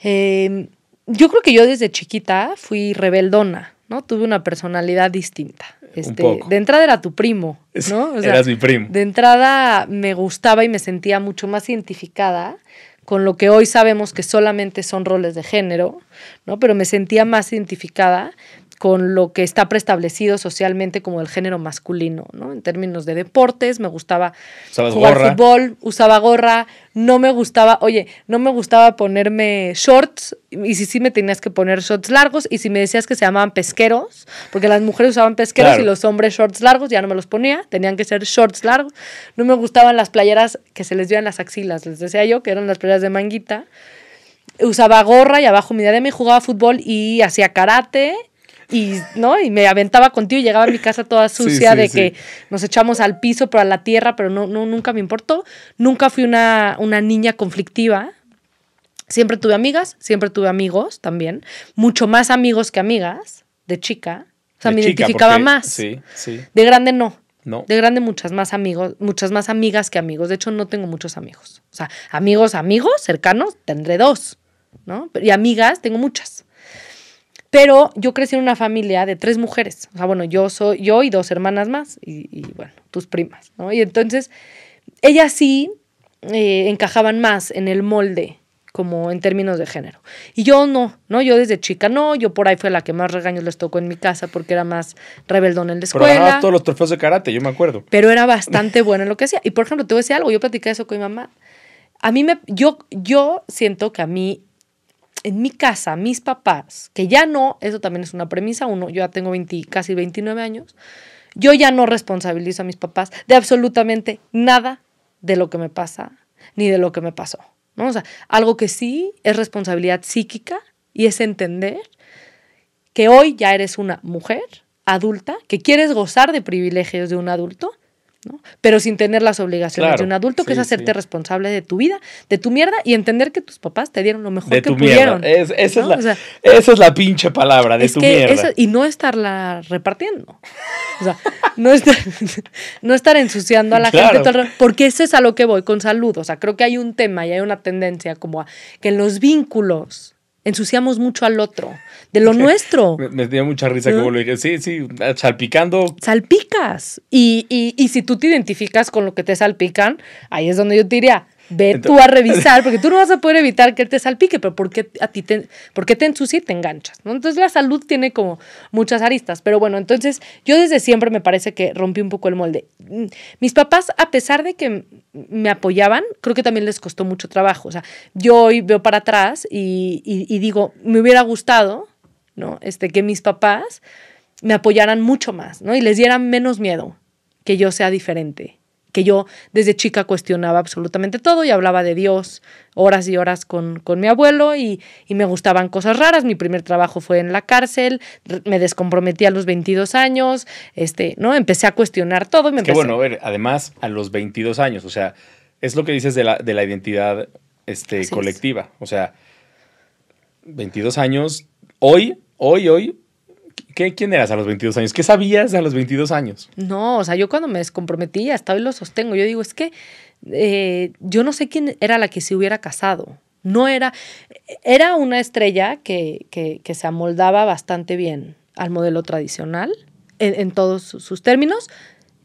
em, yo creo que yo desde chiquita fui rebeldona, ¿no? Tuve una personalidad distinta. Este, de entrada era tu primo, ¿no? *laughs* Eras mi primo. De entrada me gustaba y me sentía mucho más identificada con lo que hoy sabemos que solamente son roles de género, ¿no? Pero me sentía más identificada con lo que está preestablecido socialmente como el género masculino, ¿no? En términos de deportes, me gustaba jugar fútbol, usaba gorra, no me gustaba, oye, no me gustaba ponerme shorts, y si sí me tenías que poner shorts largos, y si me decías que se llamaban pesqueros, porque las mujeres usaban pesqueros y los hombres shorts largos, ya no me los ponía, tenían que ser shorts largos. No me gustaban las playeras que se les veían las axilas, les decía yo, que eran las playeras de manguita usaba gorra y abajo mi diadema y jugaba fútbol y hacía karate y, ¿no? Y me aventaba contigo y llegaba a mi casa toda *laughs* sucia de que nos echamos al piso, pero a la tierra, pero no, no nunca me importó. Nunca fui una, una niña conflictiva. Siempre tuve amigas, siempre tuve amigos también. Mucho más amigos que amigas de chica. O sea, me identificaba más. Sí, sí. De grande no. No. De grande muchas más amigos, muchas más amigas que amigos. De hecho, no tengo muchos amigos. O sea, amigos, amigos cercanos, tendré dos, ¿no? Y amigas, tengo muchas. Pero yo crecí en una familia de tres mujeres. O sea, bueno, yo soy yo y dos hermanas más y, bueno, tus primas, ¿no? Y entonces, ellas sí eh, encajaban más en el molde como en términos de género. Y yo no, ¿no? Yo desde chica no, yo por ahí fue la que más regaños les tocó en mi casa porque era más rebeldón en la escuela. Pero todos los trofeos de karate, yo me acuerdo. Pero era *laughs* bastante buena en lo que hacía. Y por ejemplo, te voy a decir algo, yo platicé eso con mi mamá. A mí me, yo, yo siento que a mí en mi casa, mis papás, que ya no, eso también es una premisa, uno, yo ya tengo 20, casi 29 años, yo ya no responsabilizo a mis papás de absolutamente nada de lo que me pasa ni de lo que me pasó. ¿no? O algo que sí es responsabilidad psíquica y es entender que hoy ya eres una mujer adulta, que quieres gozar de privilegios de un adulto pero sin tener las obligaciones de un adulto, que es hacerte responsable de tu vida, de tu mierda y entender que tus papás te dieron lo mejor que pudieron. esa, es la, pinche palabra, de tu mierda. y no estarla repartiendo. O sea, no *laughs* estar, ensuciando a la gente, porque eso es a lo que voy con saludos. O sea, creo que hay un tema y hay una tendencia como a que en los vínculos ensuciamos mucho al otro, de lo *laughs* nuestro. me, dio mucha risa que como lo dije. Sí, sí, salpicando. Salpicas. Y, y, y si tú te identificas con lo que te salpican, ahí es donde yo te diría, Ve tú a revisar, porque tú no vas a poder evitar que te salpique, pero ¿por qué, a ti te, ¿por te ensucia y te enganchas? ¿no? Entonces la salud tiene como muchas aristas, pero bueno, entonces yo desde siempre me parece que rompí un poco el molde. Mm, mis papás, a pesar de que me apoyaban, creo que también les costó mucho trabajo. O sea, yo hoy veo para atrás y, digo, me hubiera gustado ¿no? Este, que mis papás me apoyaran mucho más ¿no? y les dieran menos miedo que yo sea diferente que yo desde chica cuestionaba absolutamente todo y hablaba de Dios horas y horas con, con mi abuelo y, me gustaban cosas raras. Mi primer trabajo fue en la cárcel, me descomprometí a los 22 años, este, ¿no? Empecé a cuestionar todo. Y bueno, a ver, además a los 22 años, o sea, es lo que dices de la, de la identidad este, colectiva, o sea, 22 años, hoy, hoy, hoy, ¿Quién eras a los 22 años? ¿Qué sabías a los 22 años? No, o sea, yo cuando me descomprometí, hasta hoy lo sostengo. Yo digo, es que eh, yo no sé quién era la que se hubiera casado. No era, era una estrella que, se amoldaba bastante bien al modelo tradicional en, todos sus términos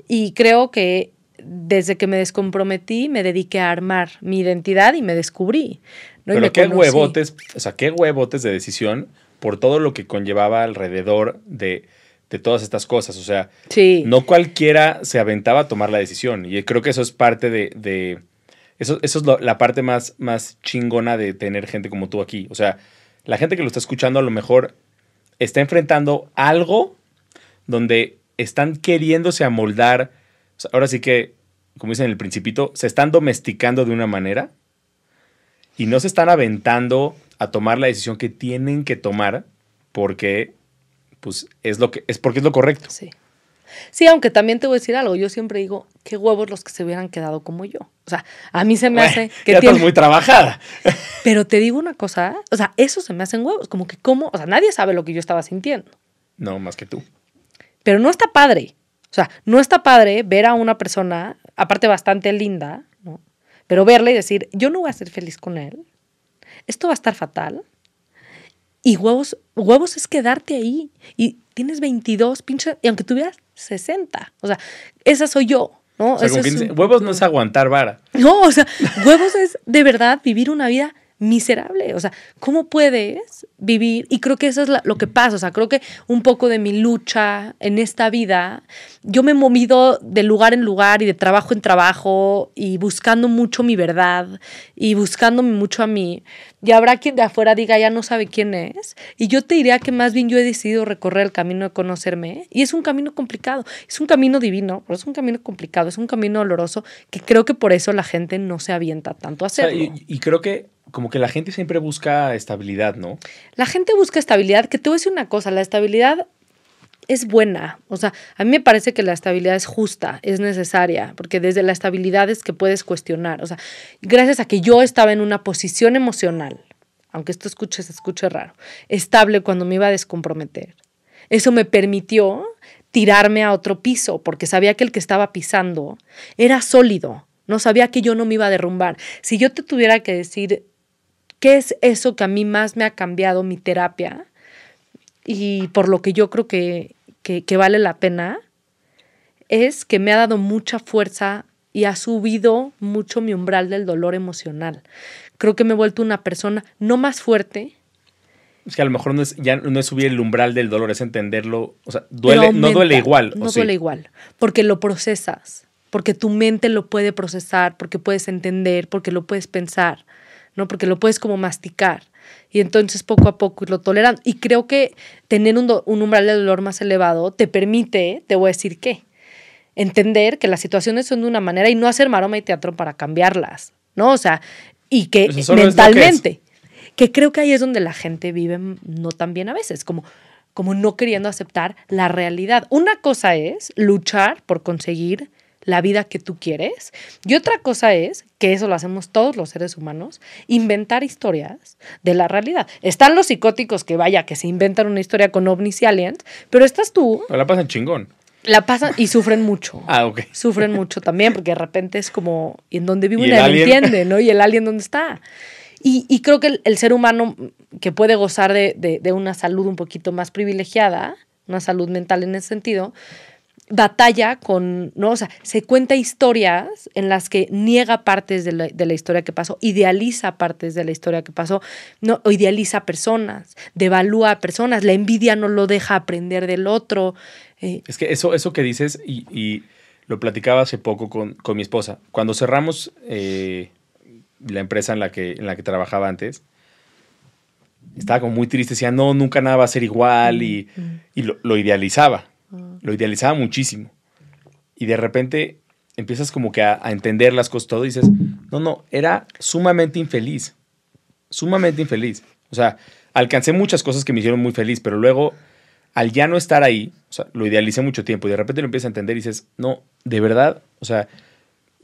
y creo que desde que me descomprometí me dediqué a armar mi identidad y me descubrí. Pero qué huevotes, o sea, qué huevotes de decisión por todo lo que conllevaba alrededor de, de todas estas cosas. O sea, no cualquiera se aventaba a tomar la decisión. Y creo que eso es parte de... de eso, eso es la parte más, más chingona de tener gente como tú aquí. O sea, la gente que lo está escuchando a lo mejor está enfrentando algo donde están queriéndose amoldar. ahora sí que, como dicen en el principito, se están domesticando de una manera y no se están aventando a tomar la decisión que tienen que tomar porque pues es lo que es porque es lo correcto. Sí. Sí, aunque también te voy a decir algo, yo siempre digo, qué huevos los que se hubieran quedado como yo. O sea, a mí se me hace que estás muy trabajada. *laughs* Pero te digo una cosa, o sea, eso se me hacen huevos, como que cómo, o sea, nadie sabe lo que yo estaba sintiendo. No, más que tú. Pero no está padre. O sea, no está padre ver a una persona, aparte bastante linda, ¿no? Pero verla y decir, yo no voy a ser feliz con él esto va a estar fatal. Y huevos, huevos es quedarte ahí. Y tienes 22, pinche, y aunque tuvieras 60. O sea, esa soy yo, ¿no? Huevos no es aguantar vara. No, o sea, huevos es de verdad vivir una vida miserable. O sea, ¿cómo puedes vivir? Y creo que eso es lo que pasa. O sea, creo que un poco de mi lucha en esta vida, yo me he movido de lugar en lugar y de trabajo en trabajo y buscando mucho mi verdad y buscándome mucho a mí. Y habrá quien de afuera diga, ya no sabe quién es. Y yo te diría que más bien yo he decidido recorrer el camino de conocerme. ¿eh? Y es un camino complicado, es un camino divino, pero es un camino complicado, es un camino doloroso que creo que por eso la gente no se avienta tanto a hacerlo. y creo que como que la gente siempre busca estabilidad, ¿no? La gente busca estabilidad, que tú voy una cosa, la estabilidad es buena, o sea, a mí me parece que la estabilidad es justa, es necesaria, porque desde la estabilidad es que puedes cuestionar, o sea, gracias a que yo estaba en una posición emocional, aunque esto escuche, escuche raro, estable cuando me iba a descomprometer. Eso me permitió tirarme a otro piso, porque sabía que el que estaba pisando era sólido, no sabía que yo no me iba a derrumbar. Si yo te tuviera que decir ¿Qué es eso que a mí más me ha cambiado mi terapia? Y por lo que yo creo que, que, vale la pena, es que me ha dado mucha fuerza y ha subido mucho mi umbral del dolor emocional. Creo que me he vuelto una persona no más fuerte. Es que a lo mejor no es, ya no es subir el umbral del dolor, es entenderlo. O sea, duele, no duele igual. No duele igual, porque lo procesas, porque tu mente lo puede procesar, porque puedes entender, porque lo puedes pensar. ¿no? Porque lo puedes como masticar y entonces poco a poco lo toleran. Y creo que tener un, umbral de dolor más elevado te permite, te voy a decir qué, entender que las situaciones son de una manera y no hacer maroma y teatro para cambiarlas, ¿no? O sea, y que mentalmente, que, creo que ahí es donde la gente vive no tan bien a veces, como, como no queriendo aceptar la realidad. Una cosa es luchar por conseguir la vida que tú quieres. Y otra cosa es, que eso lo hacemos todos los seres humanos, inventar historias de la realidad. Están los psicóticos que vaya, que se inventan una historia con ovnis y aliens, pero estás tú... la pasan chingón. La pasan y sufren mucho. *laughs* Ah, ok. Sufren mucho también, porque de repente es como, ¿en dónde vive un alien entiende, ¿no? ¿Y el alien dónde está? Y, creo que el, ser humano que puede gozar de, de una salud un poquito más privilegiada, una salud mental en ese sentido, batalla con, ¿no? O sea, se cuenta historias en las que niega partes de la, historia que pasó, idealiza partes de la historia que pasó, ¿no? idealiza personas, devalúa a personas, la envidia no lo deja aprender del otro. Eh. Es que eso, eso que dices, y, lo platicaba hace poco con, mi esposa, cuando cerramos eh, la empresa en la, que, en la que trabajaba antes, estaba como muy triste, decía, no, nunca nada va a ser igual, y, mm, mm. lo, lo idealizaba lo idealizaba muchísimo. Y de repente empiezas como que a, entender las cosas todo y dices, no, no, era sumamente infeliz. Sumamente infeliz. O sea, alcancé muchas cosas que me hicieron muy feliz, pero luego, al ya no estar ahí, lo idealicé mucho tiempo y de repente lo empiezas a entender y dices, no, de verdad, o sea,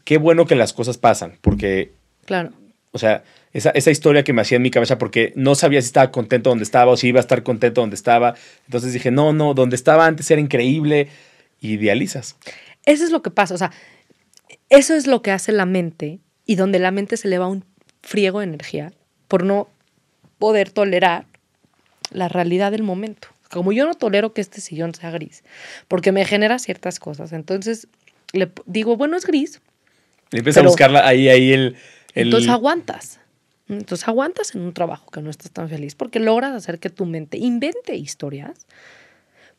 qué bueno que las cosas pasan, porque. Claro. O sea, esa, esa historia que me hacía en mi cabeza porque no sabía si estaba contento donde estaba o si iba a estar contento donde estaba. Entonces dije, no, no, donde estaba antes era increíble. Idealizas. Eso es lo que pasa, o sea, eso es lo que hace la mente y donde la mente se le va un friego de energía por no poder tolerar la realidad del momento. Como yo no tolero que este sillón sea gris, porque me genera ciertas cosas, entonces le digo, bueno, es gris. Y empiezas a buscarla ahí, ahí el, el... Entonces aguantas. Entonces aguantas en un trabajo que no estás tan feliz porque logras hacer que tu mente invente historias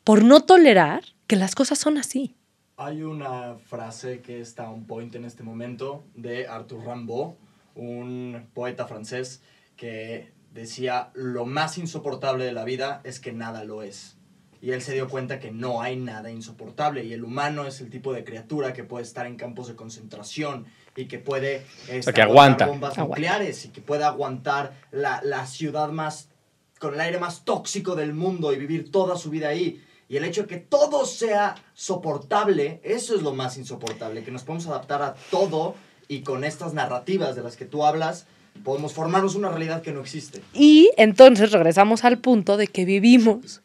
por no tolerar que las cosas son así. Hay una frase que está un point en este momento de Arthur Rimbaud, un poeta francés que decía, lo más insoportable de la vida es que nada lo es. Y él se dio cuenta que no hay nada insoportable y el humano es el tipo de criatura que puede estar en campos de concentración y que puede este, aguantar bombas nucleares y que puede aguantar la, la, ciudad más con el aire más tóxico del mundo y vivir toda su vida ahí. Y el hecho de que todo sea soportable, eso es lo más insoportable, que nos podemos adaptar a todo y con estas narrativas de las que tú hablas, podemos formarnos una realidad que no existe. Y entonces regresamos al punto de que vivimos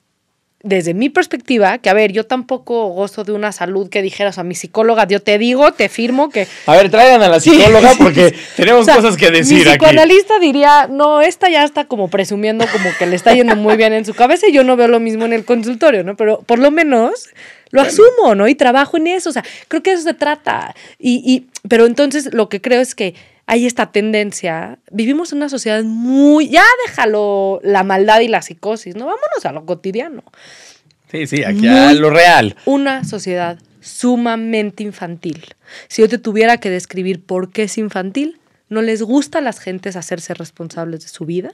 desde mi perspectiva, que a ver, yo tampoco gozo de una salud que dijeras a mi psicóloga, yo te digo, te firmo que... A ver, traigan a la psicóloga *laughs* porque tenemos cosas que decir. Mi psicoanalista diría, no, esta ya está como presumiendo como que le está yendo muy bien en su cabeza y yo no veo lo mismo en el consultorio, ¿no? Pero por lo menos lo asumo, ¿no? Y trabajo en eso, o sea, creo que eso se trata. Y, y, pero entonces lo que creo es que hay esta tendencia. Vivimos en una sociedad muy. Ya déjalo la maldad y la psicosis, ¿no? Vámonos a lo cotidiano. Sí, sí, aquí a lo real. Una sociedad sumamente infantil. Si yo te tuviera que describir por qué es infantil, no les gusta a las gentes hacerse responsables de su vida.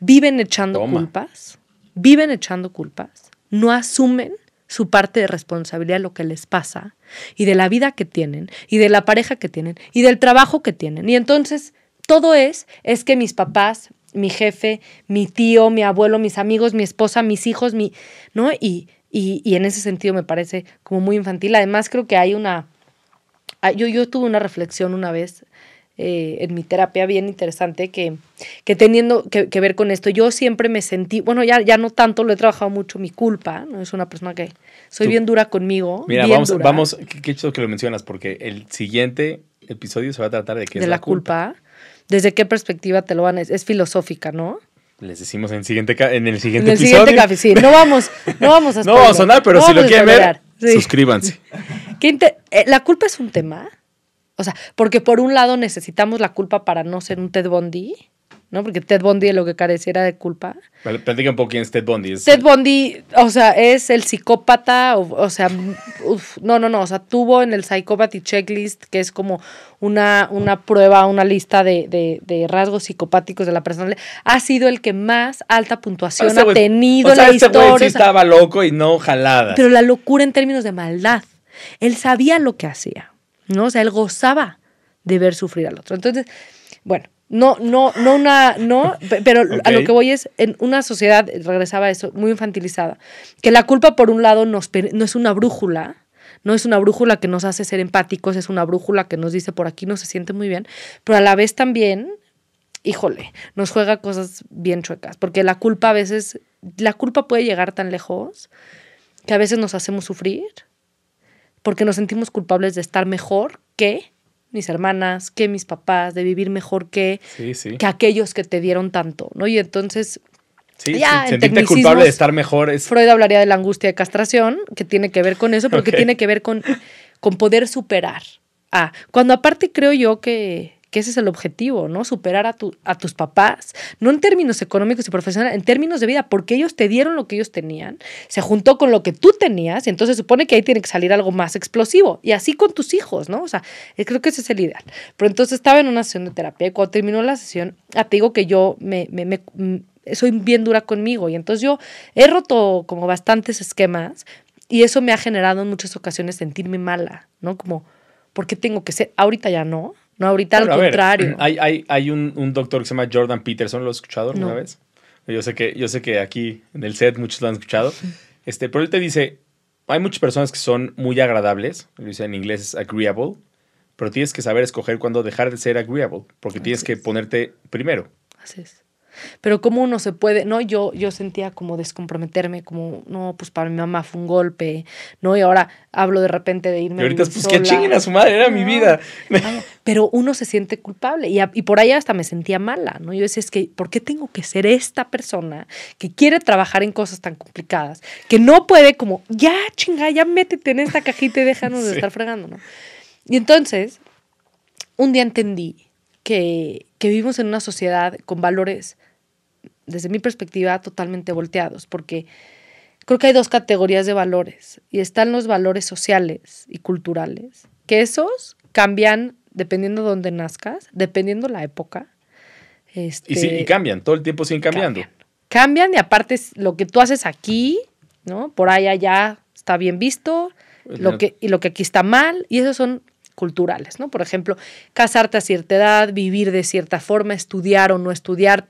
Viven echando culpas. Viven echando culpas. No asumen su parte de responsabilidad, lo que les pasa y de la vida que tienen y de la pareja que tienen y del trabajo que tienen. Y entonces todo es, es que mis papás, mi jefe, mi tío, mi abuelo, mis amigos, mi esposa, mis hijos, mi, ¿no? Y, y, en ese sentido me parece como muy infantil. Además creo que hay una, ah, yo, tuve una reflexión una vez eh, en mi terapia bien interesante que, que teniendo que, ver con esto, yo siempre me sentí, bueno, ya, ya no tanto, lo he trabajado mucho, mi culpa, ¿no? es una persona que soy bien dura conmigo. Mira, vamos, vamos, qué chido que lo mencionas, porque el siguiente episodio se va a tratar de qué de es la, culpa. ¿Desde qué perspectiva te lo van a...? Es filosófica, ¿no? Les decimos en, el siguiente en el siguiente café, sí. No vamos, no vamos a... *laughs* no vamos a sonar, pero si lo quieren ver, suscríbanse. *laughs* Eh, la culpa es un tema. O sea, porque por un lado necesitamos la culpa para no ser un Ted Bundy ¿no? Porque Ted Bundy lo que careciera de culpa. Platica un poco quién es Ted Bundy. Ted Bundy, o sea, es el psicópata, o, sea, no, no, no, o sea, tuvo en el Psychopathy Checklist, que es como una, una prueba, una lista de, rasgos psicopáticos de la persona, ha sido el que más alta puntuación ah, ha tenido o sea, la este historia. estaba loco y no jalada. Pero la locura en términos de maldad. Él sabía lo que hacía, ¿no? O sea, él gozaba de ver sufrir al otro. Entonces, bueno, no, no, no una, no, pero a lo que voy es, en una sociedad, regresaba a eso, muy infantilizada, que la culpa por un lado no es una brújula, no es una brújula que nos hace ser empáticos, es una brújula que nos dice por aquí no se siente muy bien, pero a la vez también, híjole, nos juega cosas bien chuecas, porque la culpa a veces, la culpa puede llegar tan lejos que a veces nos hacemos sufrir porque nos sentimos culpables de estar mejor que mis hermanas, que mis papás, de vivir mejor que, que aquellos que te dieron tanto, ¿no? Y entonces... Sí, ya, sí. culpable de estar mejor Freud hablaría de la angustia de castración, que tiene que ver con eso, porque tiene que ver con, con poder superar. Ah, cuando aparte creo yo que que ese es el objetivo, ¿no? Superar a, tus papás, no en términos económicos y profesionales, en términos de vida, porque ellos te dieron lo que ellos tenían, se juntó con lo que tú tenías, y entonces supone que ahí tiene que salir algo más explosivo, y así con tus hijos, ¿no? O sea, eh, creo que ese es el ideal. Pero entonces estaba en una sesión de terapia, y cuando terminó la sesión, ah, te digo que yo me, me, mm, soy bien dura conmigo y entonces yo he roto como bastantes esquemas y eso me ha generado en muchas ocasiones sentirme mala, ¿no? Como, ¿por qué tengo que ser? Ahorita ya no, no, ahorita al contrario. *clears throat* hay, hay, hay un, un, doctor que se llama Jordan Peterson, ¿lo has escuchado alguna vez? Yo sé, que, yo sé que aquí en el set muchos lo han escuchado. *laughs* Este, pero él te dice, hay muchas personas que son muy agradables, lo dice en inglés es agreeable, pero tienes que saber escoger cuándo dejar de ser agreeable, porque tienes que ponerte primero. Así es. Pero cómo uno se puede, no, yo, yo sentía como descomprometerme, como, no, pues para mi mamá fue un golpe, ¿no? Y ahora hablo de repente de irme. Y ahorita, a pues que su madre, era mi vida. pero uno se siente culpable y, por ahí hasta me sentía mala, ¿no? Yo decía, es que, ¿por qué tengo que ser esta persona que quiere trabajar en cosas tan complicadas, que no puede como, ya chinga, ya métete en esta cajita y déjanos de *laughs* estar fregando, ¿no? Y entonces, un día entendí que, vivimos en una sociedad con valores, desde mi perspectiva, totalmente volteados, porque creo que hay dos categorías de valores y están los valores sociales y culturales, que esos cambian dependiendo de dónde nazcas, dependiendo la época. y, este, cambian, todo el tiempo siguen cambiando. Cambian. y aparte lo que tú haces aquí, ¿no? Por ahí allá está bien visto, pues lo que, y lo que aquí está mal, y esos son culturales, ¿no? Por ejemplo, casarte a cierta edad, vivir de cierta forma, estudiar o no estudiar.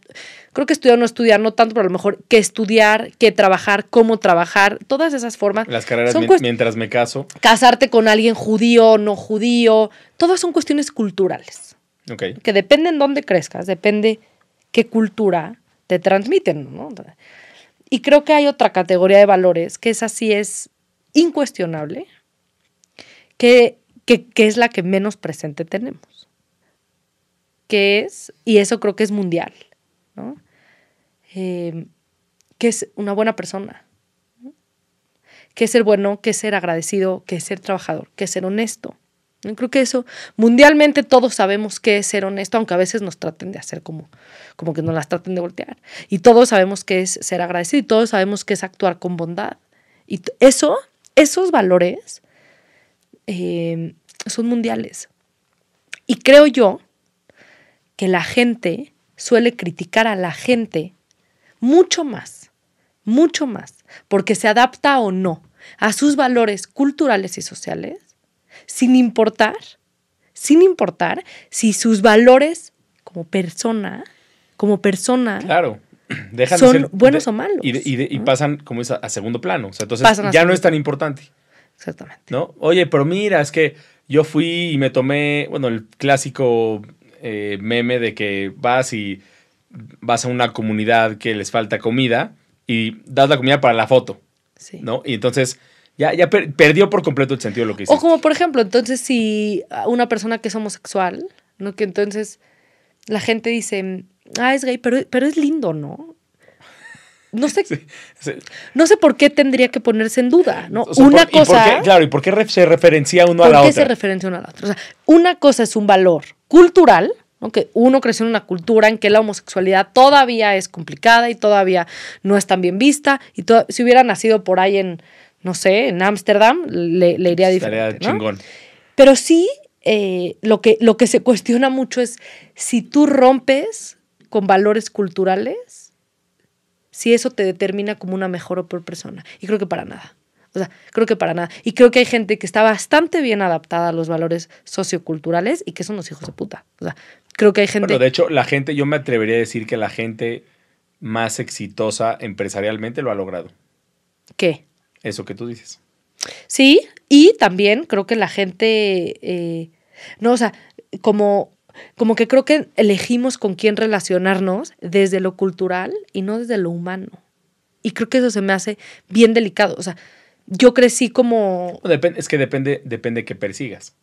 Creo que estudiar o no estudiar, no tanto, pero a lo mejor qué estudiar, qué trabajar, cómo trabajar, todas esas formas. Las carreras son mientras me caso. Casarte con alguien judío, o no judío, todas son cuestiones culturales. Que dependen dónde crezcas, depende qué cultura te transmiten, ¿no? Y creo que hay otra categoría de valores que es así, es incuestionable, que que, es la que menos presente tenemos. Que es, y eso creo que es mundial, ¿no? Em, ¿Qué es una buena persona? que es ser bueno? que es ser agradecido? que es ser trabajador? que es ser honesto? Yo creo que eso, mundialmente todos sabemos qué es ser honesto, aunque a veces nos traten de hacer como, como que nos las traten de voltear. Y todos sabemos qué es ser agradecido y todos sabemos qué es actuar con bondad. Y eso, esos valores eh, son mundiales. Y creo yo que la gente suele criticar a la gente mucho más, mucho más, porque se adapta o no a sus valores culturales y sociales, sin importar, sin importar si sus valores como persona, como persona, son buenos o malos. Y, pasan como a segundo plano. entonces ya no es tan importante. Exactamente. ¿No? Oye, pero mira, es que yo fui y me tomé, bueno, el clásico eh, meme de que vas y vas a una comunidad que les falta comida y das la comida para la foto. Sí. ¿No? Y entonces ya, ya perdió por completo el sentido de lo que hiciste. O como por ejemplo, entonces si una persona que es homosexual, ¿no? Que entonces la gente dice, ah, es gay, pero, pero es lindo, ¿no? no sé, no sé por qué tendría que ponerse en duda, ¿no? una cosa. claro, ¿y por qué se referencia uno a la otra? ¿Por qué se referencia uno a la otra? una cosa es un valor cultural, ¿no? que uno creció en una cultura en que la homosexualidad todavía es complicada y todavía no es tan bien vista. Y si hubiera nacido por ahí en, no sé, en Ámsterdam, le, iría diferente. chingón. Pero sí, eh, lo, que, lo que se cuestiona mucho es si tú rompes con valores culturales si eso te determina como una mejor o peor persona. Y creo que para nada. O sea, creo que para nada. Y creo que hay gente que está bastante bien adaptada a los valores socioculturales y que son los hijos de puta. O sea, creo que hay gente. Pero de hecho, la gente, yo me atrevería a decir que la gente más exitosa empresarialmente lo ha logrado. ¿Qué? Eso que tú dices. Sí, y también creo que la gente. Eh, no, o sea, como como que creo que elegimos con quién relacionarnos desde lo cultural y no desde lo humano. Y creo que eso se me hace bien delicado. O sea, yo crecí como... Depende, es que depende, depende que persigas.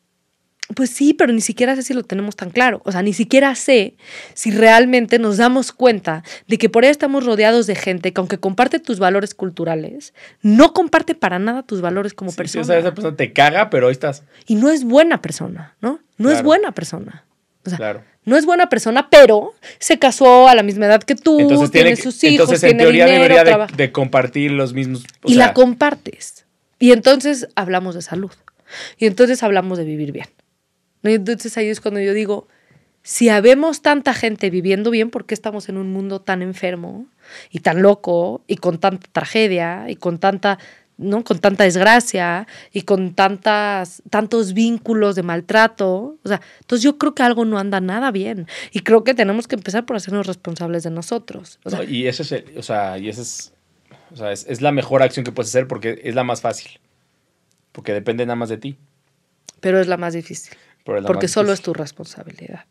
Pues sí, pero ni siquiera sé si lo tenemos tan claro. O sea, ni siquiera sé si realmente nos damos cuenta de que por ahí estamos rodeados de gente que aunque comparte tus valores culturales, no comparte para nada tus valores como persona. o esa persona te caga, pero ahí estás. Y no es buena persona, ¿no? No es buena persona. O sea, no es buena persona, pero se casó a la misma edad que tú, tiene, sus hijos, entonces, en teoría debería de, compartir los mismos. y la compartes. Y entonces hablamos de salud. Y entonces hablamos de vivir bien. entonces ahí es cuando yo digo, si habemos tanta gente viviendo bien, ¿por qué estamos en un mundo tan enfermo y tan loco y con tanta tragedia y con tanta ¿no? Con tanta desgracia y con tantas, tantos vínculos de maltrato. sea, entonces yo creo que algo no anda nada bien. Y creo que tenemos que empezar por hacernos responsables de nosotros. y ese es, y es, la mejor acción que puedes hacer porque es la más fácil. Porque depende nada más de ti. Pero es la más difícil. porque solo es tu responsabilidad.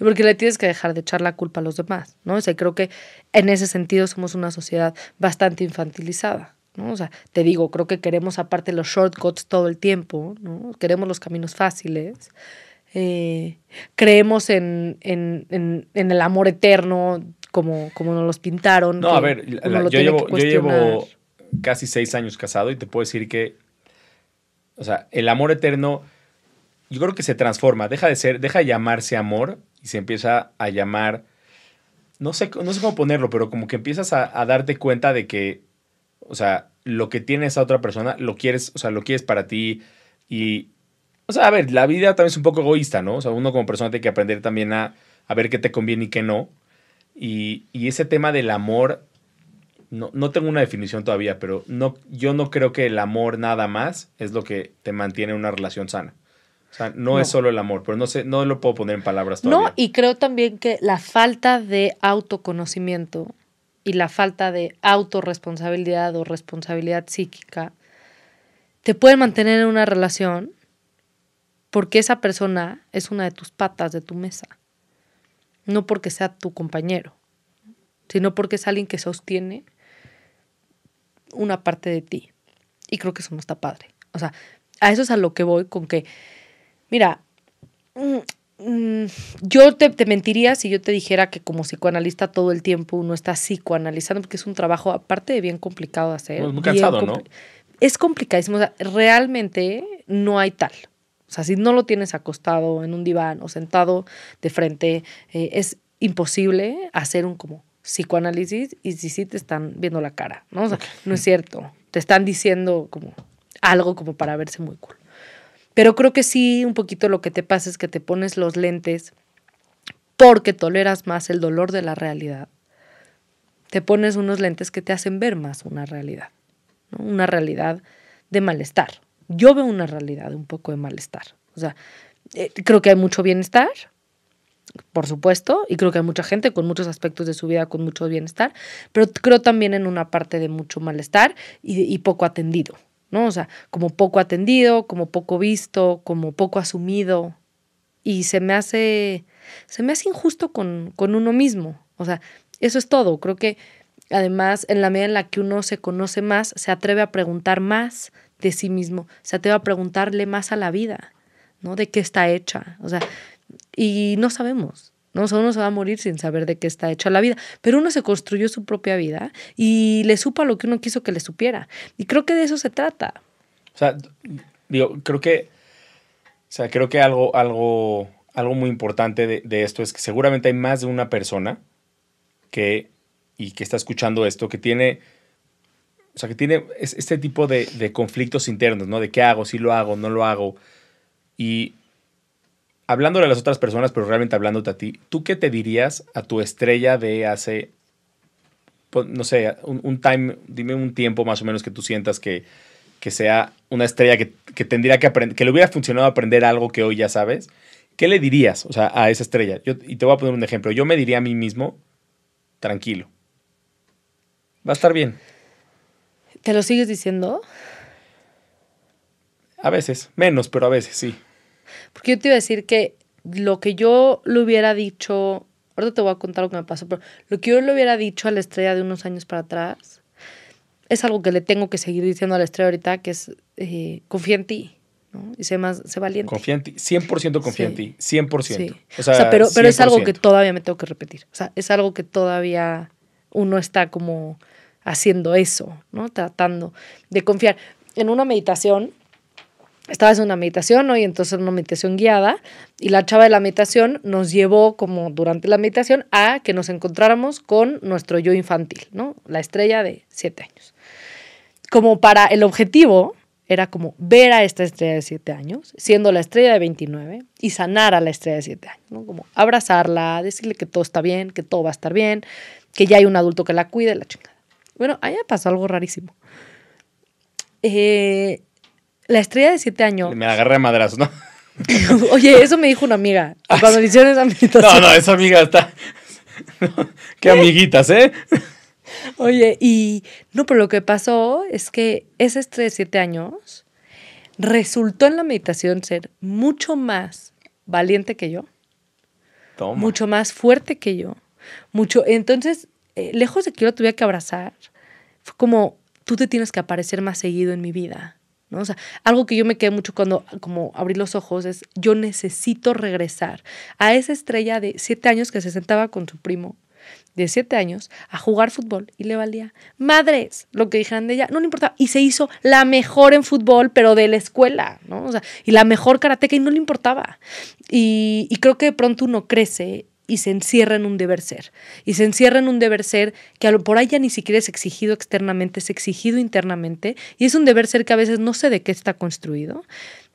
Y porque le tienes que dejar de echar la culpa a los demás, ¿no? O creo que en ese sentido somos una sociedad bastante infantilizada. ¿no? O sea, te digo, creo que queremos aparte los shortcuts todo el tiempo, ¿no? Queremos los caminos fáciles. Eh, creemos en, el amor eterno como, como nos los pintaron. No, a ver, yo, llevo, casi seis años casado y te puedo decir que, o sea, el amor eterno, yo creo que se transforma, deja de ser, deja de llamarse amor y se empieza a llamar, no sé, no sé cómo ponerlo, pero como que empiezas a, a darte cuenta de que o sea, lo que tiene esa otra persona, lo quieres, o sea, lo quieres para ti y, o sea, a ver, la vida también es un poco egoísta, ¿no? O sea, uno como persona tiene que aprender también a, a ver qué te conviene y qué no. Y, y ese tema del amor, no, no, tengo una definición todavía, pero no, yo no creo que el amor nada más es lo que te mantiene una relación sana. O sea, no, es solo el amor, pero no, sé, no lo puedo poner en palabras todavía. No, y creo también que la falta de autoconocimiento y la falta de autorresponsabilidad o responsabilidad psíquica te puede mantener en una relación porque esa persona es una de tus patas de tu mesa. No porque sea tu compañero, sino porque es alguien que sostiene una parte de ti. Y creo que eso no está padre. O sea, a eso es a lo que voy con que, mira, mm, Mm, yo te, mentiría si yo te dijera que como psicoanalista todo el tiempo uno está psicoanalizando, porque es un trabajo aparte de bien complicado de hacer. Es pues muy ¿no? Es complicadísimo, o sea, realmente no hay tal. O sea, si no lo tienes acostado en un diván o sentado de frente, eh, es imposible hacer un como psicoanálisis y si sí te están viendo la cara, ¿no? no es cierto. Te están diciendo como algo como para verse muy cool. Pero creo que sí, un poquito lo que te pasa es que te pones los lentes porque toleras más el dolor de la realidad. Te pones unos lentes que te hacen ver más una realidad, una realidad de malestar. Yo veo una realidad un poco de malestar. O sea, eh, creo que hay mucho bienestar, por supuesto, y creo que hay mucha gente con muchos aspectos de su vida con mucho bienestar, pero creo también en una parte de mucho malestar y poco atendido. ¿no? O sea, como poco atendido, como poco visto, como poco asumido. Y se me hace, se me hace injusto con, con uno mismo. O sea, eso es todo. Creo que además, en la medida en la que uno se conoce más, se atreve a preguntar más de sí mismo, se atreve a preguntarle más a la vida, ¿no? De qué está hecha. O sea, y no sabemos, ¿no? O sea, uno se va a morir sin saber de qué está hecha la vida, pero uno se construyó su propia vida y le supa lo que uno quiso que le supiera. Y creo que de eso se trata. O sea, digo, creo que, o sea, creo que algo, algo, algo muy importante de, esto es que seguramente hay más de una persona que, y que está escuchando esto, que tiene... O sea, que tiene este tipo de, de conflictos internos, ¿no? De qué hago, si lo hago, no lo hago. Y hablándole a las otras personas, pero realmente hablándote a ti, ¿tú qué te dirías a tu estrella de hace, pues, no sé, un, time, dime un tiempo más o menos que tú sientas que, sea una estrella que, tendría que aprender, que le hubiera funcionado aprender algo que hoy ya sabes? ¿Qué le dirías, o sea, a esa estrella? y te voy a poner un ejemplo. Yo me diría a mí mismo, tranquilo. Va a estar bien. ¿Te lo sigues diciendo? A veces, menos, pero a veces sí. Porque yo te iba a decir que lo que yo le hubiera dicho, ahorita te voy a contar lo que me pasó, pero lo que yo le hubiera dicho a la estrella de unos años para atrás es algo que le tengo que seguir diciendo a la estrella ahorita, que es eh, confía en ti. ¿no? Y sé más, sé valiente. Confía en ti, 100% confía en ti, 100%. pero, pero es algo que todavía me tengo que repetir. O sea, es algo que todavía uno está como haciendo eso, ¿no? Tratando de confiar. En una meditación, estaba en una meditación, ¿no? Y entonces una meditación guiada. Y la chava de la meditación nos llevó como durante la meditación a que nos encontráramos con nuestro yo infantil, ¿no? La estrella de siete años. Como para el objetivo era como ver a esta estrella de siete años, siendo la estrella de 29, y sanar a la estrella de siete años, ¿no? Como abrazarla, decirle que todo está bien, que todo va a estar bien, que ya hay un adulto que la cuide, la chingada. Bueno, allá pasó algo rarísimo. Eh, la estrella de siete años. Me agarré a madras, ¿no? *laughs* Oye, eso me dijo una amiga. Ah, Cuando hicieron esa meditación. No, no, esa amiga está. *laughs* Qué amiguitas, ¿eh? *laughs* Oye, y no, pero lo que pasó es que esa estrella de siete años resultó en la meditación ser mucho más valiente que yo, Toma. mucho más fuerte que yo, mucho. Entonces, eh, lejos de que yo la tuviera que abrazar, fue como tú te tienes que aparecer más seguido en mi vida. O algo que yo me quedé mucho cuando como abrí los ojos es, yo necesito regresar a esa estrella de siete años que se sentaba con su primo de siete años a jugar fútbol y le valía madres lo que dijeran de ella, no le importaba. Y se hizo la mejor en fútbol, pero de la escuela, ¿no? O y la mejor karateca y no le importaba. Y, y creo que de pronto uno crece y se encierra en un deber ser. Y se encierra en un deber ser que a lo por ahí ya ni siquiera es exigido externamente, es exigido internamente. Y es un deber ser que a veces no sé de qué está construido.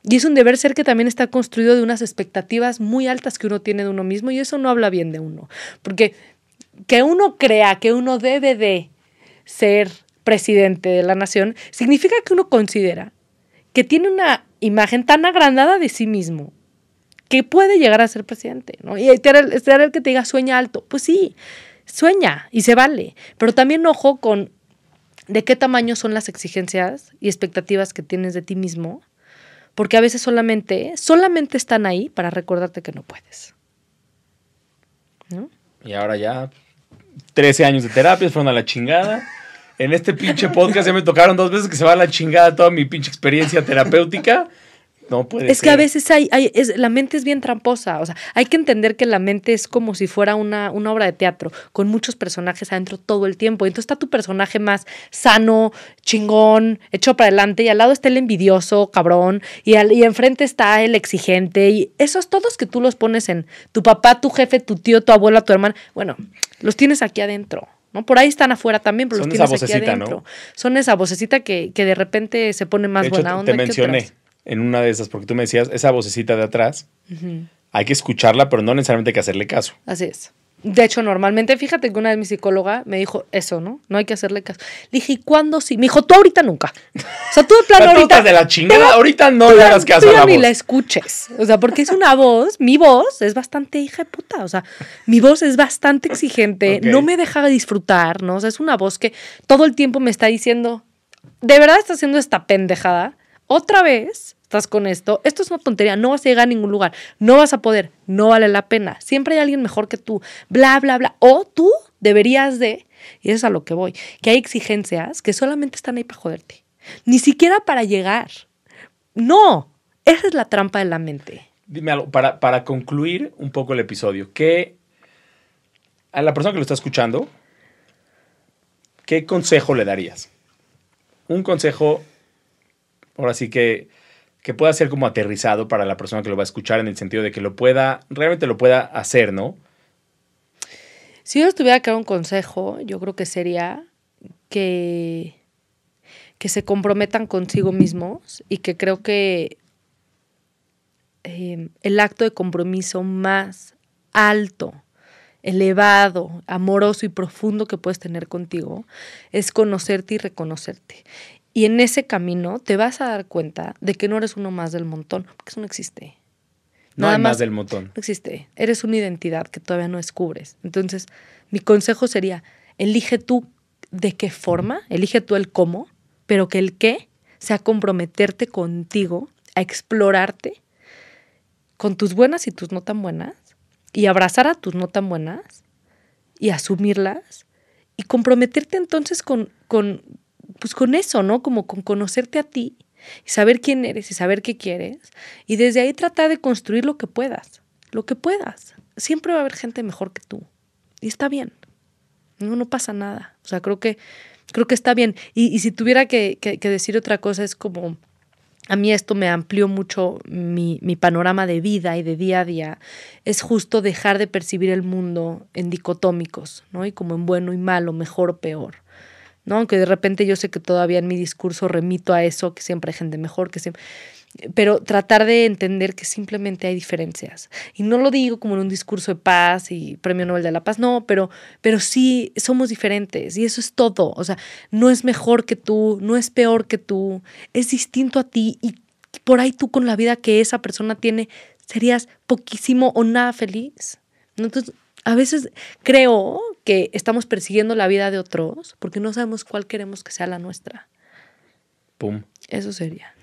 Y es un deber ser que también está construido de unas expectativas muy altas que uno tiene de uno mismo y eso no habla bien de uno. Porque que uno crea que uno debe de ser presidente de la nación significa que uno considera que tiene una imagen tan agrandada de sí mismo que puede llegar a ser presidente, ¿no? Y te el, el que te diga sueña alto. Pues sí, sueña y se vale. Pero también ojo con de qué tamaño son las exigencias y expectativas que tienes de ti mismo, porque a veces solamente, solamente están ahí para recordarte que no puedes. ¿No? Y ahora ya 13 años de terapias fueron a la chingada. En este pinche podcast ya me tocaron dos veces que se va a la chingada toda mi pinche experiencia terapéutica es que a veces hay, hay es, la mente es bien tramposa, o sea, hay que entender que la mente es como si fuera una, una obra de teatro, con muchos personajes adentro todo el tiempo. Entonces está tu personaje más sano, chingón, hecho para adelante, y al lado está el envidioso, cabrón, y, y enfrente está el exigente, y esos todos que tú los pones en tu papá, tu jefe, tu tío, tu abuela, tu hermano, bueno, los tienes aquí adentro. ¿no? Por ahí están afuera también, pero los tienes esa vocecita, adentro. ¿no? Son esa vocecita que, que, de repente se pone más buena onda. Te mencioné en una de esas, porque tú me decías, esa vocecita de atrás, hay que escucharla, pero no necesariamente hay que hacerle caso. Así es. De hecho, normalmente, fíjate que una de mi psicóloga me dijo eso, ¿no? No hay que hacerle caso. Le dije, ¿y cuándo sí? Me dijo, tú ahorita nunca. O sea, tú de plano *laughs* ahorita. de la chingada, ahorita no le hagas caso tú la ni la escuches. O sea, porque es una voz, mi voz es bastante hija de puta. O sea, mi voz es bastante exigente, no me deja disfrutar, ¿no? O sea, es una voz que todo el tiempo me está diciendo, ¿de verdad está haciendo esta pendejada? Otra vez estás con esto, esto es una tontería, no vas a llegar a ningún lugar, no vas a poder, no vale la pena, siempre hay alguien mejor que tú, bla, bla, bla, o tú deberías de, y eso es a lo que voy, que hay exigencias que solamente están ahí para joderte, ni siquiera para llegar. No, esa es la trampa de la mente. Dime algo, para, para concluir un poco el episodio, ¿Qué? a la persona que lo está escuchando, ¿qué consejo le darías? Un consejo, ahora sí que que pueda ser como aterrizado para la persona que lo va a escuchar en el sentido de que lo pueda, realmente lo pueda hacer, ¿no? Si yo les tuviera que dar un consejo, yo creo que sería que, que se comprometan consigo mismos y que creo que em, el acto de compromiso más alto, elevado, amoroso y profundo que puedes tener contigo es conocerte y reconocerte. Y en ese camino te vas a dar cuenta de que no eres uno más del montón, porque eso no existe. No hay más, del montón. No existe. Eres una identidad que todavía no descubres. Entonces, mi consejo sería, elige tú de qué forma, elige tú el cómo, pero que el qué sea comprometerte contigo a explorarte con tus buenas y tus no tan buenas, y abrazar a tus no tan buenas, y asumirlas, y comprometerte entonces con, con, pues con eso, ¿no? Como con conocerte a ti y saber quién eres y saber qué quieres. Y desde ahí tratar de construir lo que puedas, lo que puedas. Siempre va a haber gente mejor que tú. Y está bien. No, no pasa nada. O sea, creo que, creo que está bien. Y, si tuviera que, decir otra cosa, es como, a mí esto me amplió mucho mi, mi, panorama de vida y de día a día, es justo dejar de percibir el mundo en dicotómicos, ¿no? Y como en bueno y malo, mejor o peor. ¿no? Aunque de repente yo sé que todavía en mi discurso remito a eso, que siempre hay gente mejor, que siempre... Pero tratar de entender que simplemente hay diferencias. Y no lo digo como en un discurso de paz y premio Nobel de la Paz, no, pero, pero sí somos diferentes y eso es todo. O sea, no es mejor que tú, no es peor que tú, es distinto a ti y por ahí tú con la vida que esa persona tiene serías poquísimo o nada feliz. Entonces, a veces creo que estamos persiguiendo la vida de otros porque no sabemos cuál queremos que sea la nuestra. Pum. Eso sería.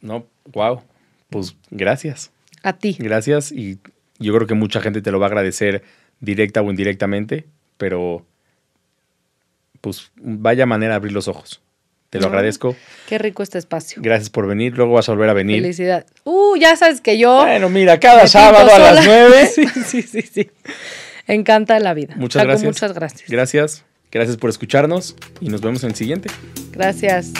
No, wow. Pues gracias. A ti. Gracias y yo creo que mucha gente te lo va a agradecer directa o indirectamente, pero pues vaya manera de abrir los ojos. Te lo mm. agradezco. Qué rico este espacio. Gracias por venir. Luego vas a volver a venir. Felicidad. Uh, ya sabes que yo. Bueno, mira, cada sábado a las nueve. *laughs* sí, sí, sí, sí. Encanta la vida. Muchas gracias. Muchas gracias. Gracias. Gracias por escucharnos y nos vemos en el siguiente. Gracias.